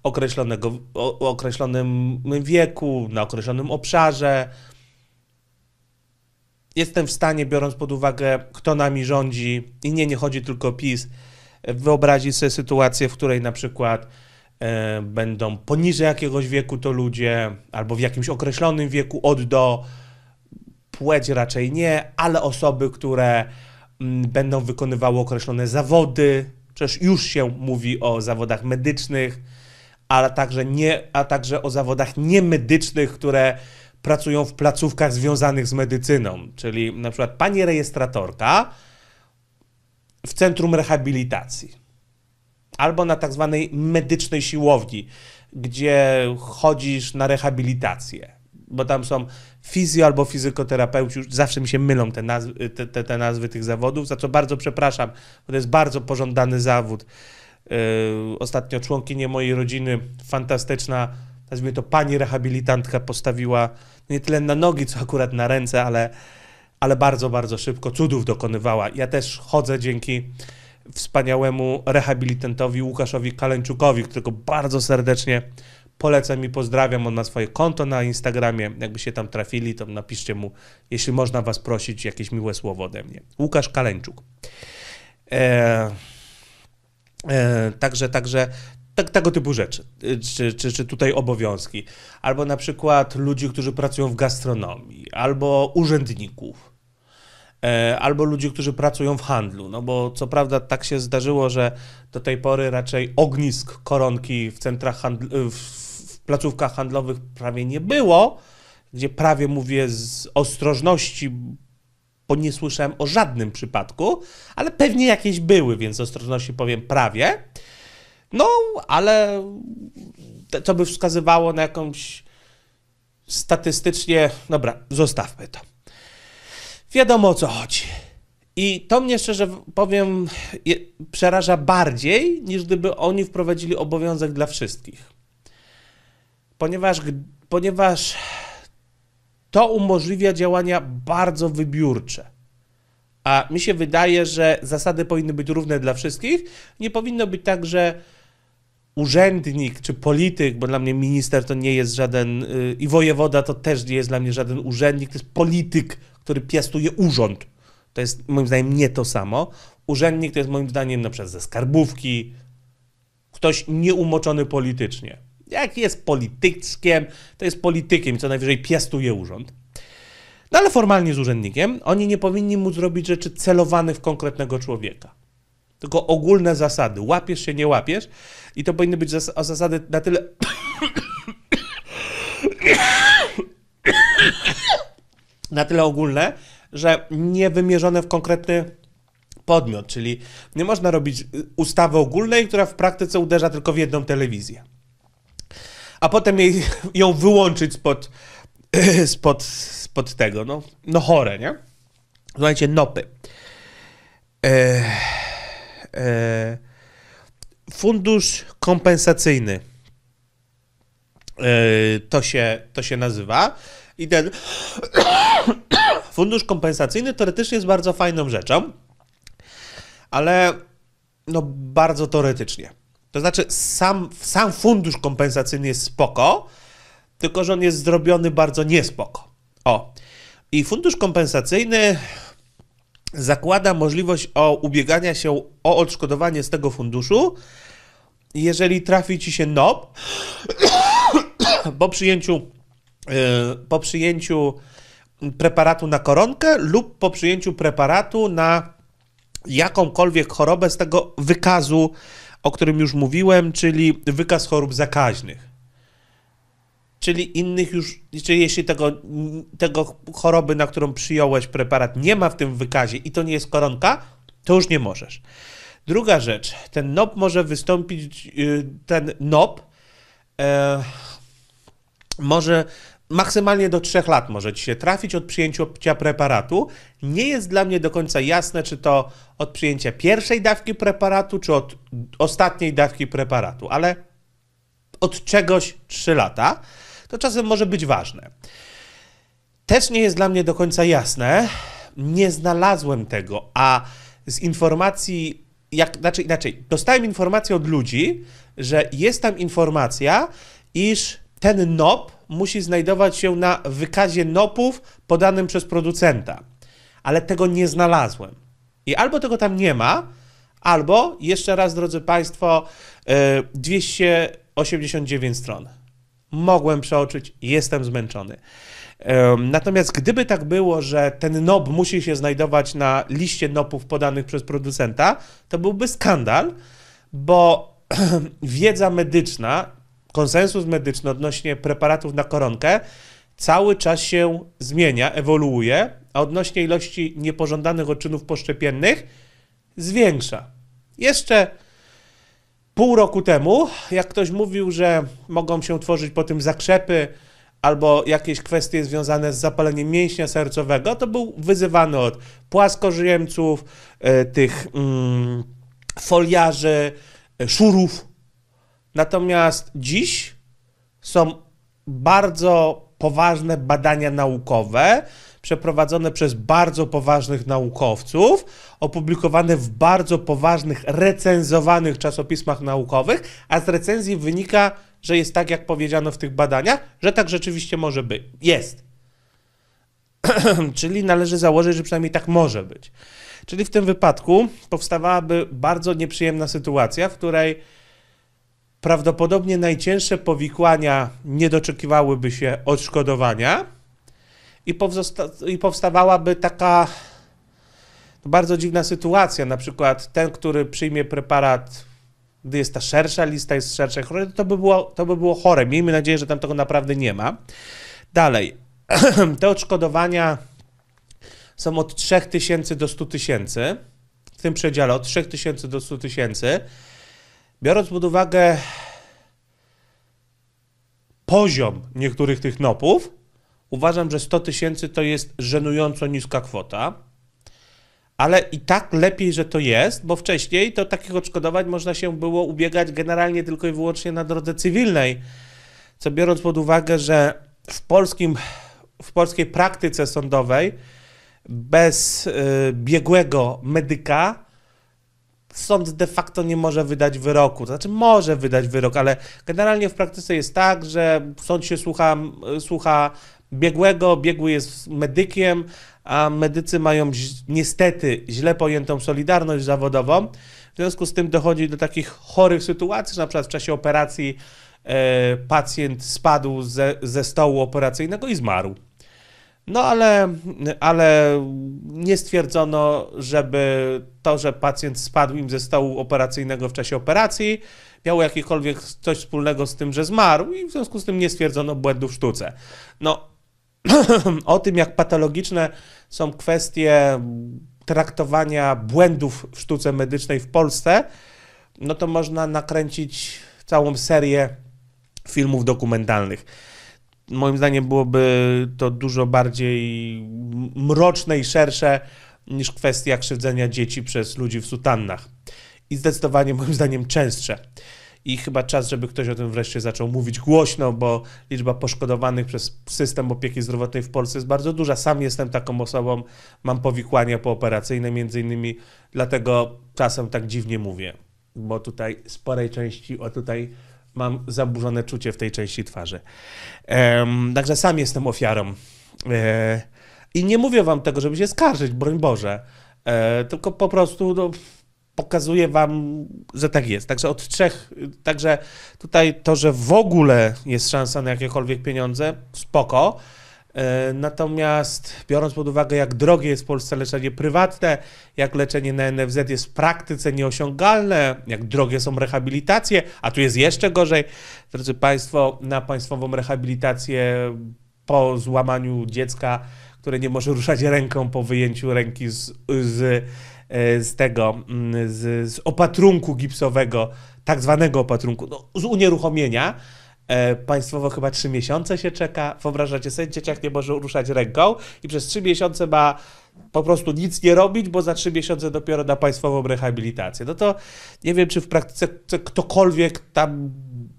określonego, o określonym wieku, na określonym obszarze, jestem w stanie, biorąc pod uwagę, kto nami rządzi, i nie, nie chodzi tylko o PiS, wyobrazić sobie sytuację, w której na przykład e, będą poniżej jakiegoś wieku to ludzie, albo w jakimś określonym wieku od do, płeć raczej nie, ale osoby, które m, mm, będą wykonywały określone zawody, przecież już się mówi o zawodach medycznych, ale także nie, a także o zawodach niemedycznych, które pracują w placówkach związanych z medycyną, czyli na przykład pani rejestratorka w centrum rehabilitacji albo na tak zwanej medycznej siłowni, gdzie chodzisz na rehabilitację, bo tam są fizjo albo fizykoterapeuci, już zawsze mi się mylą te nazwy, te, te, te nazwy tych zawodów, za co bardzo przepraszam, bo to jest bardzo pożądany zawód. Yy, ostatnio członkinie mojej rodziny, fantastyczna nazwijmy to pani rehabilitantka postawiła nie tyle na nogi, co akurat na ręce, ale, ale bardzo, bardzo szybko cudów dokonywała. Ja też chodzę dzięki wspaniałemu rehabilitantowi Łukaszowi Kaleńczukowi, którego bardzo serdecznie polecam i pozdrawiam. On ma swoje konto na Instagramie. Jakby się tam trafili, to napiszcie mu, jeśli można was prosić, jakieś miłe słowo ode mnie. Łukasz Kaleńczuk. Eee, także, także tak, tego typu rzeczy, y, czy, czy, czy tutaj obowiązki, albo na przykład ludzi, którzy pracują w gastronomii, albo urzędników, e, albo ludzi, którzy pracują w handlu. No bo co prawda tak się zdarzyło, że do tej pory raczej ognisk koronki w centrach handl- y, w placówkach handlowych prawie nie było, gdzie prawie mówię z ostrożności, bo nie słyszałem o żadnym przypadku, ale pewnie jakieś były, więc z ostrożności powiem prawie. No, ale co by wskazywało na jakąś statystycznie, dobra, zostawmy to. Wiadomo o co chodzi. I to mnie szczerze powiem przeraża bardziej niż gdyby oni wprowadzili obowiązek dla wszystkich. Ponieważ, ponieważ to umożliwia działania bardzo wybiórcze. A mi się wydaje, że zasady powinny być równe dla wszystkich. Nie powinno być tak, że urzędnik czy polityk, bo dla mnie minister to nie jest żaden y, i wojewoda to też nie jest dla mnie żaden urzędnik, to jest polityk, który piastuje urząd. To jest moim zdaniem nie to samo. Urzędnik to jest moim zdaniem na przykład ze skarbówki, ktoś nieumoczony politycznie. Jak jest polityckiem, to jest politykiem, co najwyżej piastuje urząd. No ale formalnie z urzędnikiem, oni nie powinni móc robić rzeczy celowanych w konkretnego człowieka tylko ogólne zasady. Łapiesz się, nie łapiesz. I to powinny być zas zasady na tyle. na tyle ogólne, że nie wymierzone w konkretny podmiot, czyli nie można robić ustawy ogólnej, która w praktyce uderza tylko w jedną telewizję. A potem jej, ją wyłączyć spod, spod, spod tego. No, no chore, nie? Słuchajcie, nopy. Eee... E, fundusz kompensacyjny. E, to się, to się nazywa. I ten fundusz kompensacyjny teoretycznie jest bardzo fajną rzeczą, ale no bardzo teoretycznie. To znaczy, sam, sam fundusz kompensacyjny jest spoko, tylko że on jest zrobiony bardzo niespoko. O. I fundusz kompensacyjny zakłada możliwość o ubiegania się o odszkodowanie z tego funduszu, jeżeli trafi ci się NOP, po przyjęciu, e, po przyjęciu preparatu na koronkę lub po przyjęciu preparatu na jakąkolwiek chorobę z tego wykazu, o którym już mówiłem, czyli wykaz chorób zakaźnych czyli innych już, czyli jeśli tego, tego choroby, na którą przyjąłeś preparat, nie ma w tym wykazie i to nie jest koronka, to już nie możesz. Druga rzecz, ten NOP może wystąpić, y, ten NOP e, może maksymalnie do 3 lat może ci się trafić od przyjęcia preparatu. Nie jest dla mnie do końca jasne, czy to od przyjęcia pierwszej dawki preparatu, czy od ostatniej dawki preparatu, ale od czegoś 3 lata to czasem może być ważne. Też nie jest dla mnie do końca jasne, nie znalazłem tego, a z informacji, jak, znaczy inaczej, dostałem informację od ludzi, że jest tam informacja, iż ten NOP musi znajdować się na wykazie NOPów podanym przez producenta. Ale tego nie znalazłem. I albo tego tam nie ma, albo, jeszcze raz drodzy Państwo, 289 e, stron mogłem przeoczyć, jestem zmęczony. Natomiast gdyby tak było, że ten NOB musi się znajdować na liście NOPów podanych przez producenta, to byłby skandal, bo wiedza medyczna, konsensus medyczny odnośnie preparatów na koronkę cały czas się zmienia, ewoluuje, a odnośnie ilości niepożądanych odczynów poszczepiennych zwiększa. Jeszcze pół roku temu, jak ktoś mówił, że mogą się tworzyć po tym zakrzepy albo jakieś kwestie związane z zapaleniem mięśnia sercowego, to był wyzywany od płaskożyjemców, e, tych mm, foliarzy, e, szurów. Natomiast dziś są bardzo poważne badania naukowe, przeprowadzone przez bardzo poważnych naukowców, opublikowane w bardzo poważnych, recenzowanych czasopismach naukowych, a z recenzji wynika, że jest tak, jak powiedziano w tych badaniach, że tak rzeczywiście może być. Jest. Czyli należy założyć, że przynajmniej tak może być. Czyli w tym wypadku powstawałaby bardzo nieprzyjemna sytuacja, w której prawdopodobnie najcięższe powikłania nie doczekiwałyby się odszkodowania i, powzosta- i powstawałaby taka no, bardzo dziwna sytuacja. Na przykład ten, który przyjmie preparat, gdy jest ta szersza lista, jest szersza chore, to by było, to by było chore. Miejmy nadzieję, że tam tego naprawdę nie ma. Dalej, te odszkodowania są od 3000 do 100 tysięcy, w tym przedziale od 3000 do 100 tysięcy. Biorąc pod uwagę poziom niektórych tych nopów, Uważam, że 100 tysięcy to jest żenująco niska kwota, ale i tak lepiej, że to jest, bo wcześniej to takich odszkodowań można się było ubiegać generalnie tylko i wyłącznie na drodze cywilnej. Co biorąc pod uwagę, że w, polskim, w polskiej praktyce sądowej bez yy, biegłego medyka sąd de facto nie może wydać wyroku. To znaczy, może wydać wyrok, ale generalnie w praktyce jest tak, że sąd się słucha, y, słucha biegłego, biegły jest medykiem, a medycy mają niestety źle pojętą solidarność zawodową. W związku z tym dochodzi do takich chorych sytuacji, na przykład w czasie operacji e, pacjent spadł ze, ze stołu operacyjnego i zmarł. No ale, ale nie stwierdzono, żeby to, że pacjent spadł im ze stołu operacyjnego w czasie operacji, miało jakiekolwiek coś wspólnego z tym, że zmarł i w związku z tym nie stwierdzono błędu w sztuce. No, o tym, jak patologiczne są kwestie traktowania błędów w sztuce medycznej w Polsce, no to można nakręcić całą serię filmów dokumentalnych. Moim zdaniem byłoby to dużo bardziej mroczne i szersze niż kwestia krzywdzenia dzieci przez ludzi w sutannach. I zdecydowanie moim zdaniem częstsze i chyba czas, żeby ktoś o tym wreszcie zaczął mówić głośno, bo liczba poszkodowanych przez system opieki zdrowotnej w Polsce jest bardzo duża. Sam jestem taką osobą, mam powikłania pooperacyjne między innymi, dlatego czasem tak dziwnie mówię, bo tutaj sporej części, o tutaj mam zaburzone czucie w tej części twarzy. także sam jestem ofiarą. E, I nie mówię wam tego, żeby się skarżyć, broń Boże, e, tylko po prostu... No, pokazuje wam, że tak jest. Także od trzech, także tutaj to, że w ogóle jest szansa na jakiekolwiek pieniądze, spoko. E, natomiast biorąc pod uwagę, jak drogie jest w Polsce leczenie prywatne, jak leczenie na NFZ jest w praktyce nieosiągalne, jak drogie są rehabilitacje, a tu jest jeszcze gorzej, drodzy Państwo, na państwową rehabilitację po złamaniu dziecka, które nie może ruszać ręką po wyjęciu ręki z, z E, z tego, mm, z, z opatrunku gipsowego, tak zwanego opatrunku, no, z unieruchomienia. E, państwowo chyba trzy miesiące się czeka. Wyobrażacie sobie, dzieciak nie może ruszać ręką i przez trzy miesiące ma po prostu nic nie robić, bo za trzy miesiące dopiero da państwową rehabilitację. No to nie wiem, czy w praktyce ktokolwiek tam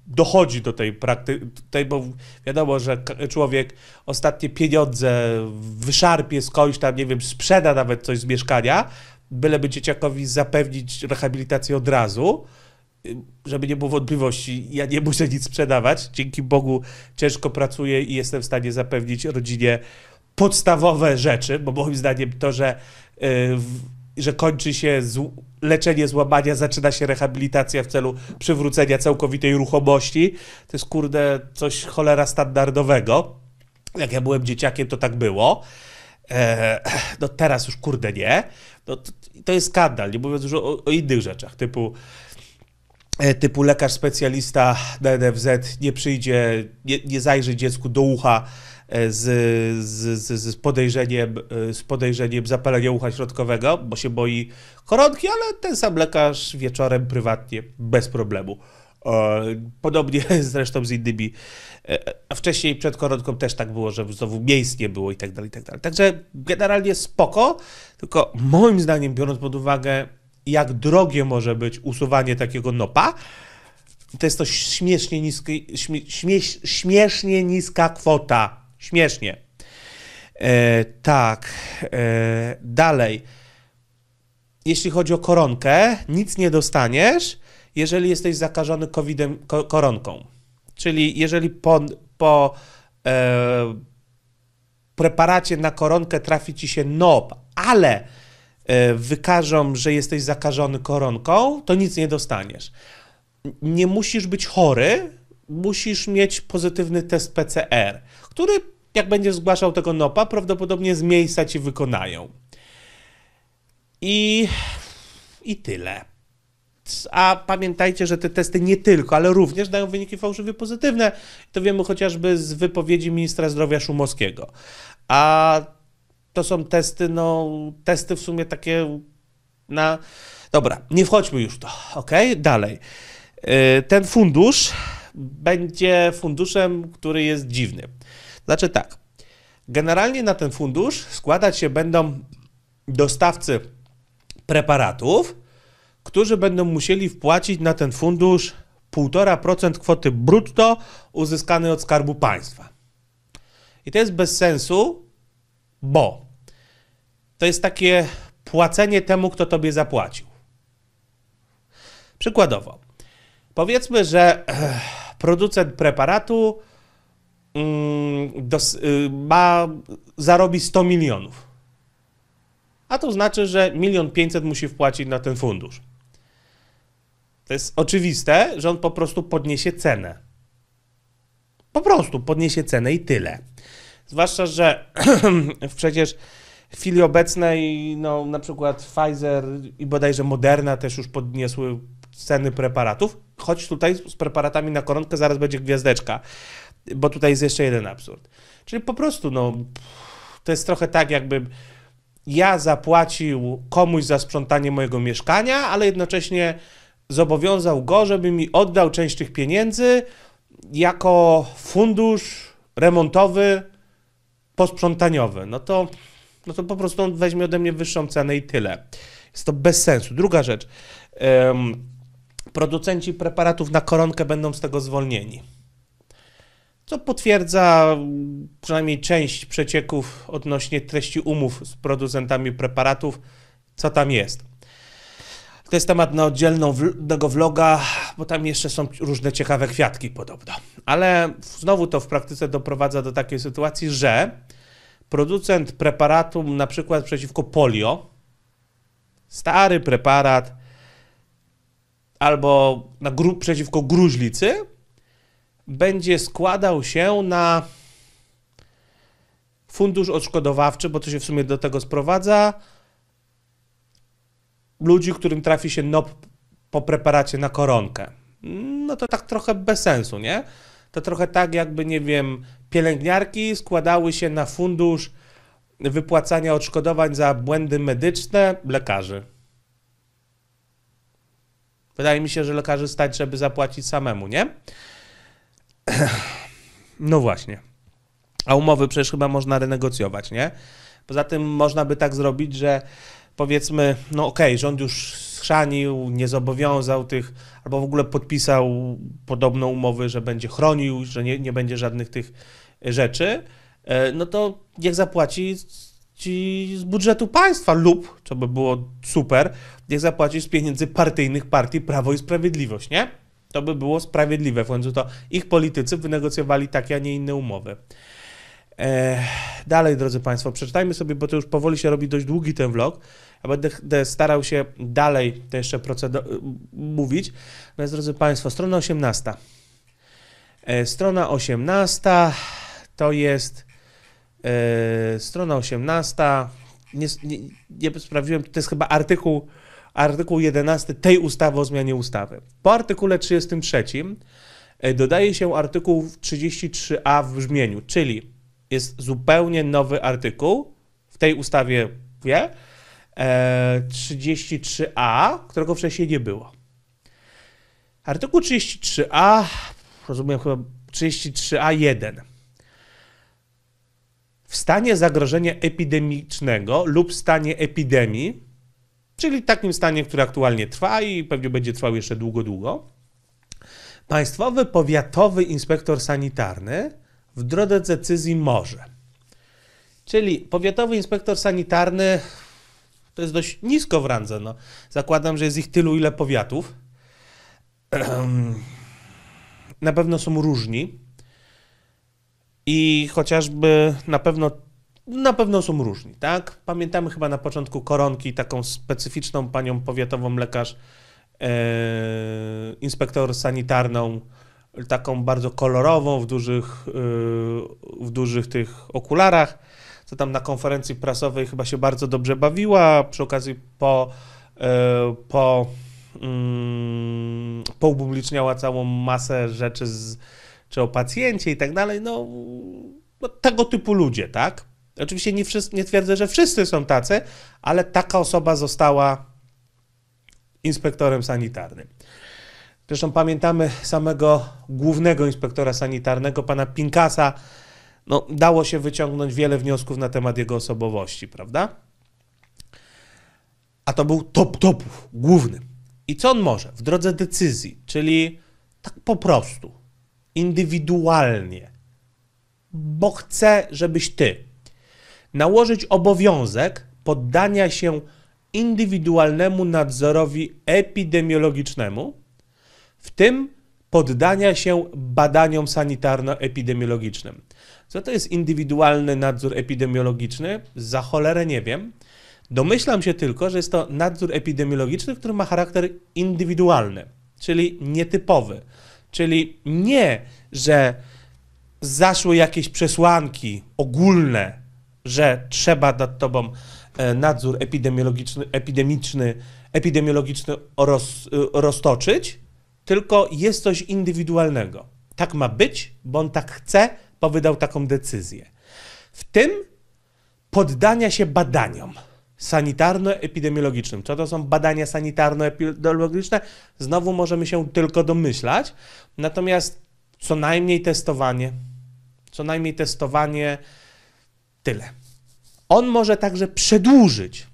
dochodzi do tej praktyki, tej, bo wiadomo, że człowiek ostatnie pieniądze wyszarpie skądś tam, nie wiem, sprzeda nawet coś z mieszkania, byleby dzieciakowi zapewnić rehabilitację od razu, żeby nie było wątpliwości, ja nie muszę nic sprzedawać. Dzięki Bogu ciężko pracuję i jestem w stanie zapewnić rodzinie podstawowe rzeczy, bo moim zdaniem to, że, yy, że kończy się z, leczenie złamania, zaczyna się rehabilitacja w celu przywrócenia całkowitej ruchomości, to jest kurde coś cholera standardowego. Jak ja byłem dzieciakiem, to tak było. Eee, no teraz już kurde nie. No to, to jest skandal, nie mówiąc już o, innych rzeczach, typu e, typu lekarz specjalista na NFZ nie przyjdzie, nie, nie zajrzy dziecku do ucha e, z, z, z, podejrzeniem, e, z podejrzeniem zapalenia ucha środkowego, bo się boi koronki, ale ten sam lekarz wieczorem prywatnie bez problemu Podobnie zresztą z innymi. E, a wcześniej przed koronką też tak było, że znowu miejsc nie było i tak dalej, i tak dalej. Także generalnie spoko, tylko moim zdaniem, biorąc pod uwagę, jak drogie może być usuwanie takiego nopa, to jest to śmiesznie, niski, śmie, śmiesz, śmiesznie niska kwota. Śmiesznie. E, tak. E, dalej. Jeśli chodzi o koronkę, nic nie dostaniesz jeżeli jesteś zakażony COVID-em, koronką. Czyli jeżeli po, po e, preparacie na koronkę trafi ci się NOP, ale e, wykażą, że jesteś zakażony koronką, to nic nie dostaniesz. Nie musisz być chory, musisz mieć pozytywny test PCR, który jak będziesz zgłaszał tego NOPA, prawdopodobnie z miejsca ci wykonają. I, i tyle a pamiętajcie, że te testy nie tylko, ale również dają wyniki fałszywie pozytywne. To wiemy chociażby z wypowiedzi ministra zdrowia Szumowskiego. A to są testy, no, testy w sumie takie na. Dobra, nie wchodźmy już w to, ok? Dalej. Y, ten fundusz będzie funduszem, który jest dziwny. Znaczy tak, generalnie na ten fundusz składać się będą dostawcy preparatów, którzy będą musieli wpłacić na ten fundusz 1,5% kwoty brutto uzyskanej od Skarbu Państwa. I to jest bez sensu, bo to jest takie płacenie temu, kto tobie zapłacił. Przykładowo, powiedzmy, że producent preparatu mm, y, ma, zarobi 100 milionów. A to znaczy, że milion 500 musi wpłacić na ten fundusz. To jest oczywiste, że on po prostu podniesie cenę. Po prostu podniesie cenę i tyle. Zwłaszcza, że przecież w chwili obecnej, no na przykład Pfizer i bodajże Moderna też już podniosły ceny preparatów, choć tutaj z preparatami na koronkę zaraz będzie gwiazdeczka, bo tutaj jest jeszcze jeden absurd. Czyli po prostu, no, to jest trochę tak, jakby ja zapłacił komuś za sprzątanie mojego mieszkania, ale jednocześnie zobowiązał go, żeby mi oddał część tych pieniędzy jako fundusz remontowy, posprzątaniowy. No to, no to po prostu on weźmie ode mnie wyższą cenę i tyle. Jest to bez sensu. Druga rzecz. producenci preparatów na koronkę będą z tego zwolnieni. Co potwierdza przynajmniej część przecieków odnośnie treści umów z producentami preparatów, co tam jest. To jest temat na oddzielnego vloga, bo tam jeszcze są różne ciekawe kwiatki podobno. Ale znowu to w praktyce doprowadza do takiej sytuacji, że producent preparatu na przykład przeciwko polio, stary preparat albo na gru przeciwko gruźlicy będzie składał się na fundusz odszkodowawczy, bo to się w sumie do tego sprowadza, ludzi, którym trafi się NOP po preparacie na koronkę. No to tak trochę bez sensu, nie? To trochę tak, jakby, nie wiem, pielęgniarki składały się na fundusz wypłacania odszkodowań za błędy medyczne lekarzy. Wydaje mi się, że lekarzy stać, żeby zapłacić samemu, nie? No właśnie. A umowy przecież chyba można renegocjować, nie? Poza tym można by tak zrobić, że powiedzmy, no okej, okay, rząd już schrzanił, nie zobowiązał tych, albo w ogóle podpisał podobną umowę, że będzie chronił, że nie, nie będzie żadnych tych e, rzeczy, e, no to niech zapłaci ci z budżetu państwa lub, co by było super, niech zapłaci z pieniędzy partyjnych partii Prawo i Sprawiedliwość, nie? To by było sprawiedliwe. W końcu to ich politycy wynegocjowali takie, a nie inne umowy. E, dalej, drodzy Państwo, przeczytajmy sobie, bo to już powoli się robi dość długi ten vlog. Ja będę starał się dalej to jeszcze mówić. Natomiast, drodzy Państwo, strona 18. E, strona 18 to jest e, strona 18. Nie, nie, nie sprawdziłem, to jest chyba artykuł, artykuł 11 tej ustawy o zmianie ustawy. Po artykule 33 e, dodaje się artykuł 33a w brzmieniu, czyli jest zupełnie nowy artykuł w tej ustawie, wie, 33a, e, którego wcześniej nie było. Artykuł 33a, rozumiem chyba 33a1. W stanie zagrożenia epidemicznego lub stanie epidemii, czyli takim stanie, który aktualnie trwa i pewnie będzie trwał jeszcze długo, długo, Państwowy Powiatowy Inspektor Sanitarny w drodze decyzji może. Czyli Powiatowy Inspektor Sanitarny to jest dość nisko w randze. No. Zakładam, że jest ich tylu, ile powiatów. Na pewno są różni. I chociażby na pewno, na pewno są różni, tak? Pamiętamy chyba na początku koronki taką specyficzną panią powiatową lekarz, e, inspektor sanitarną, taką bardzo kolorową, w dużych, e, w dużych tych okularach co tam na konferencji prasowej chyba się bardzo dobrze bawiła, przy okazji po, e, po, po mm, poupubliczniała całą masę rzeczy z, czy o pacjencie i tak dalej, no, no tego typu ludzie, tak? Oczywiście nie, wszyscy, nie twierdzę, że wszyscy są tacy, ale taka osoba została inspektorem sanitarnym. Zresztą pamiętamy samego głównego inspektora sanitarnego, pana Pinkasa, no, dało się wyciągnąć wiele wniosków na temat jego osobowości, prawda? A to był top topów, główny. I co on może? W drodze decyzji, czyli tak po prostu, indywidualnie, bo chce, żebyś ty nałożyć obowiązek poddania się indywidualnemu nadzorowi epidemiologicznemu, w tym poddania się badaniom sanitarno-epidemiologicznym. Co to jest indywidualny nadzór epidemiologiczny? Za cholerę nie wiem. Domyślam się tylko, że jest to nadzór epidemiologiczny, który ma charakter indywidualny, czyli nietypowy. Czyli nie, że zaszły jakieś przesłanki ogólne, że trzeba nad tobą e, nadzór epidemiologiczny, epidemiczny, epidemiologiczny roz, e, roztoczyć, tylko jest coś indywidualnego. Tak ma być, bo on tak chce, bo wydał taką decyzję. W tym poddania się badaniom sanitarno-epidemiologicznym. Co to są badania sanitarno-epidemiologiczne? Znowu możemy się tylko domyślać. Natomiast co najmniej testowanie, co najmniej testowanie, tyle. On może także przedłużyć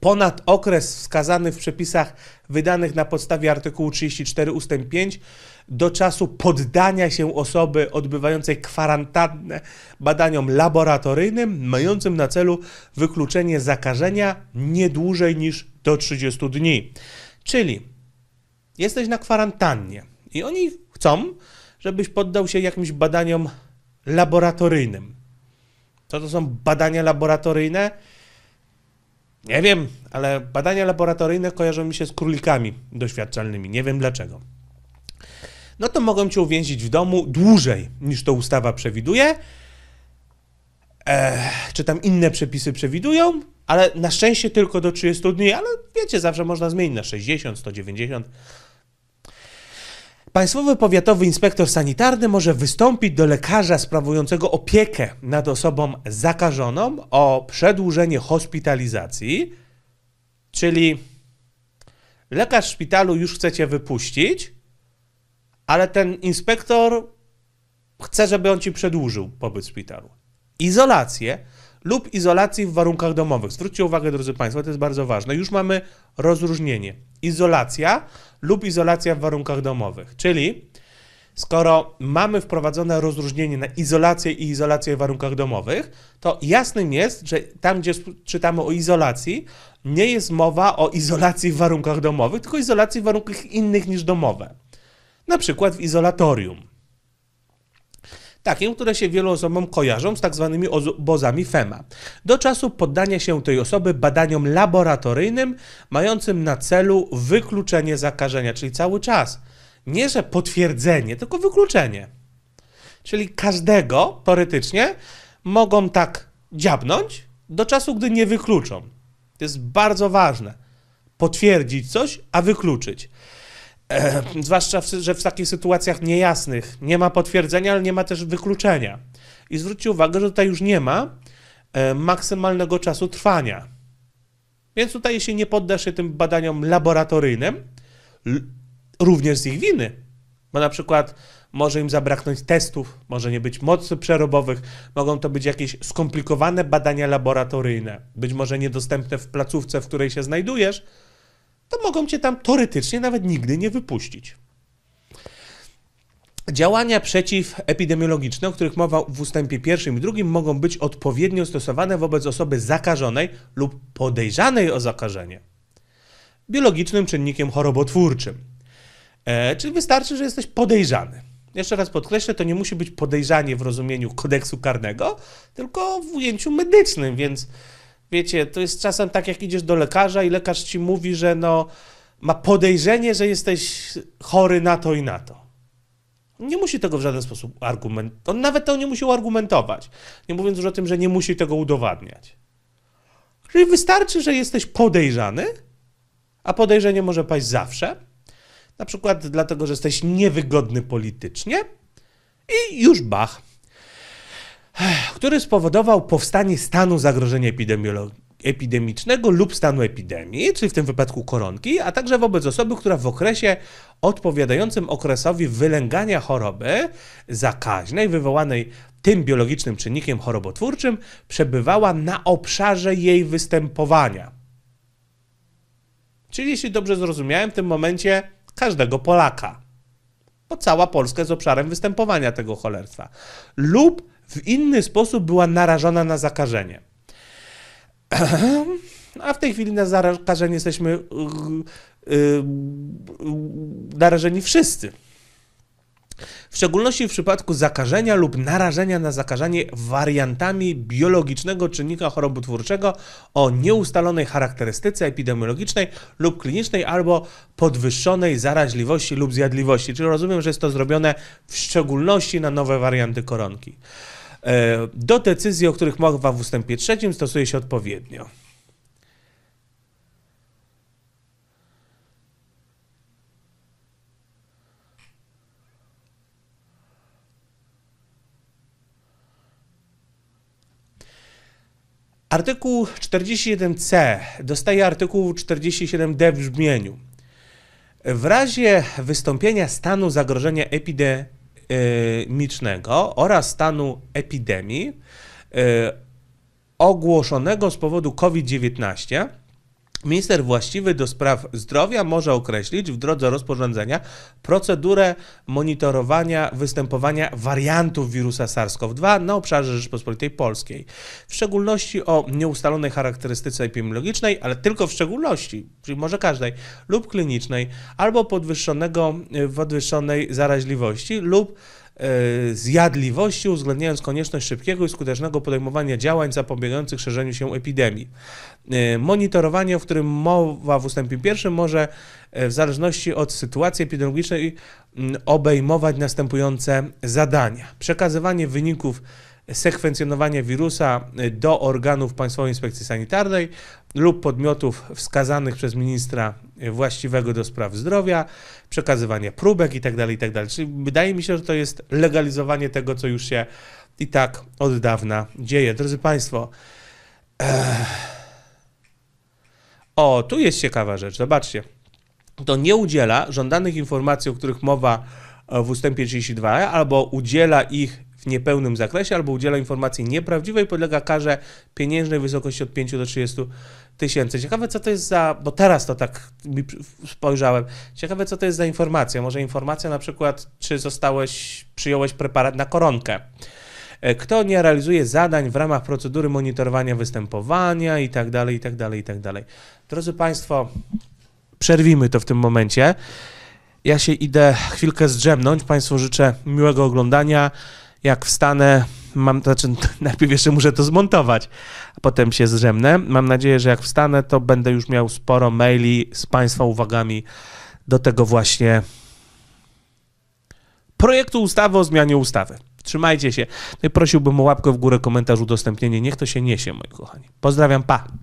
ponad okres wskazany w przepisach wydanych na podstawie artykułu 34 ust. 5 do czasu poddania się osoby odbywającej kwarantannę badaniom laboratoryjnym, mającym na celu wykluczenie zakażenia nie dłużej niż do 30 dni. Czyli jesteś na kwarantannie i oni chcą, żebyś poddał się jakimś badaniom laboratoryjnym. Co to są badania laboratoryjne? Nie wiem, ale badania laboratoryjne kojarzą mi się z królikami doświadczalnymi. Nie wiem dlaczego no to mogą cię uwięzić w domu dłużej niż to ustawa przewiduje. czy tam inne przepisy przewidują, ale na szczęście tylko do 30 dni, ale wiecie, zawsze można zmienić na 60, 190. Państwowy Powiatowy Inspektor Sanitarny może wystąpić do lekarza sprawującego opiekę nad osobą zakażoną o przedłużenie hospitalizacji, czyli lekarz w szpitalu już chcecie wypuścić, ale ten inspektor chce, żeby on ci przedłużył pobyt w szpitalu. Izolację lub izolacji w warunkach domowych. Zwróćcie uwagę, drodzy Państwo, to jest bardzo ważne. Już mamy rozróżnienie. Izolacja lub izolacja w warunkach domowych. Czyli skoro mamy wprowadzone rozróżnienie na izolację i izolację w warunkach domowych, to jasnym jest, że tam, gdzie czytamy o izolacji, nie jest mowa o izolacji w warunkach domowych, tylko izolacji w warunkach innych niż domowe na przykład w izolatorium. Takie, które się wielu osobom kojarzą z tak zwanymi obozami FEMA, do czasu poddania się tej osoby badaniom laboratoryjnym mającym na celu wykluczenie zakażenia, czyli cały czas. Nie, że potwierdzenie, tylko wykluczenie. Czyli każdego, teoretycznie, mogą tak dziabnąć do czasu, gdy nie wykluczą. To jest bardzo ważne. Potwierdzić coś, a wykluczyć. E, zwłaszcza, w, że w takich sytuacjach niejasnych nie ma potwierdzenia, ale nie ma też wykluczenia. I zwróćcie uwagę, że tutaj już nie ma e, maksymalnego czasu trwania. Więc tutaj, jeśli nie poddasz się tym badaniom laboratoryjnym, również z ich winy, bo na przykład może im zabraknąć testów, może nie być mocy przerobowych, mogą to być jakieś skomplikowane badania laboratoryjne, być może niedostępne w placówce, w której się znajdujesz, to mogą cię tam teoretycznie nawet nigdy nie wypuścić. Działania przeciwepidemiologiczne, o których mowa w ustępie pierwszym i drugim, mogą być odpowiednio stosowane wobec osoby zakażonej lub podejrzanej o zakażenie biologicznym czynnikiem chorobotwórczym. E, czyli wystarczy, że jesteś podejrzany. Jeszcze raz podkreślę, to nie musi być podejrzanie w rozumieniu kodeksu karnego, tylko w ujęciu medycznym, więc Wiecie, to jest czasem tak, jak idziesz do lekarza i lekarz ci mówi, że no, ma podejrzenie, że jesteś chory na to i na to. On nie musi tego w żaden sposób argumentować. On nawet to nie musi argumentować. Nie mówiąc już o tym, że nie musi tego udowadniać. Czyli wystarczy, że jesteś podejrzany, a podejrzenie może paść zawsze. Na przykład dlatego, że jesteś niewygodny politycznie i już bach który spowodował powstanie stanu zagrożenia epidemicznego lub stanu epidemii, czyli w tym wypadku koronki, a także wobec osoby, która w okresie odpowiadającym okresowi wylęgania choroby zakaźnej wywołanej tym biologicznym czynnikiem chorobotwórczym przebywała na obszarze jej występowania. Czyli jeśli dobrze zrozumiałem, w tym momencie każdego Polaka, bo cała Polska jest obszarem występowania tego cholerstwa, lub w inny sposób była narażona na zakażenie. A w tej chwili na zakażenie jesteśmy y, y, narażeni wszyscy. W szczególności w przypadku zakażenia lub narażenia na zakażenie wariantami biologicznego czynnika chorobotwórczego o nieustalonej charakterystyce epidemiologicznej lub klinicznej albo podwyższonej zaraźliwości lub zjadliwości. Czyli rozumiem, że jest to zrobione w szczególności na nowe warianty koronki. E, do decyzji, o których mowa w ustępie trzecim, stosuje się odpowiednio. Artykuł 41c dostaje artykuł 47d w brzmieniu. W razie wystąpienia stanu zagrożenia epidemii epidemicznego y, oraz stanu epidemii y, ogłoszonego z powodu COVID-19 Minister właściwy do spraw zdrowia może określić w drodze rozporządzenia procedurę monitorowania występowania wariantów wirusa SARS-CoV-2 na obszarze Rzeczpospolitej Polskiej. W szczególności o nieustalonej charakterystyce epidemiologicznej, ale tylko w szczególności, czyli może każdej, lub klinicznej, albo podwyższonego, e, podwyższonej zaraźliwości lub E, zjadliwości, uwzględniając konieczność szybkiego i skutecznego podejmowania działań zapobiegających szerzeniu się epidemii. E, monitorowanie, o którym mowa w ustępie pierwszym, może e, w zależności od sytuacji epidemiologicznej obejmować następujące zadania. Przekazywanie wyników sekwencjonowania wirusa do organów Państwowej Inspekcji Sanitarnej lub podmiotów wskazanych przez ministra właściwego do spraw zdrowia, przekazywanie próbek itd., tak itd. Tak Czyli wydaje mi się, że to jest legalizowanie tego, co już się i tak od dawna dzieje. Drodzy Państwo, eh, o, tu jest ciekawa rzecz, zobaczcie. To nie udziela żądanych informacji, o których mowa eh, w ustępie 32, albo udziela ich w niepełnym zakresie albo udziela informacji nieprawdziwej, podlega karze pieniężnej w wysokości od 5 do 30 tysięcy. Ciekawe, co to jest za, bo teraz to tak spojrzałem, ciekawe, co to jest za informacja. Może informacja na przykład, czy zostałeś, przyjąłeś preparat na koronkę. E, kto nie realizuje zadań w ramach procedury monitorowania występowania i tak dalej, i tak dalej, i tak dalej. Drodzy Państwo, przerwimy to w tym momencie. Ja się idę chwilkę zdrzemnąć. Państwu życzę miłego oglądania jak wstanę, mam, to znaczy najpierw jeszcze muszę to zmontować, a potem się zrzemnę. Mam nadzieję, że jak wstanę, to będę już miał sporo maili z Państwa uwagami do tego właśnie projektu ustawy o zmianie ustawy. Trzymajcie się. No i prosiłbym o łapkę w górę, komentarz, udostępnienie. Niech to się niesie, moi kochani. Pozdrawiam, pa!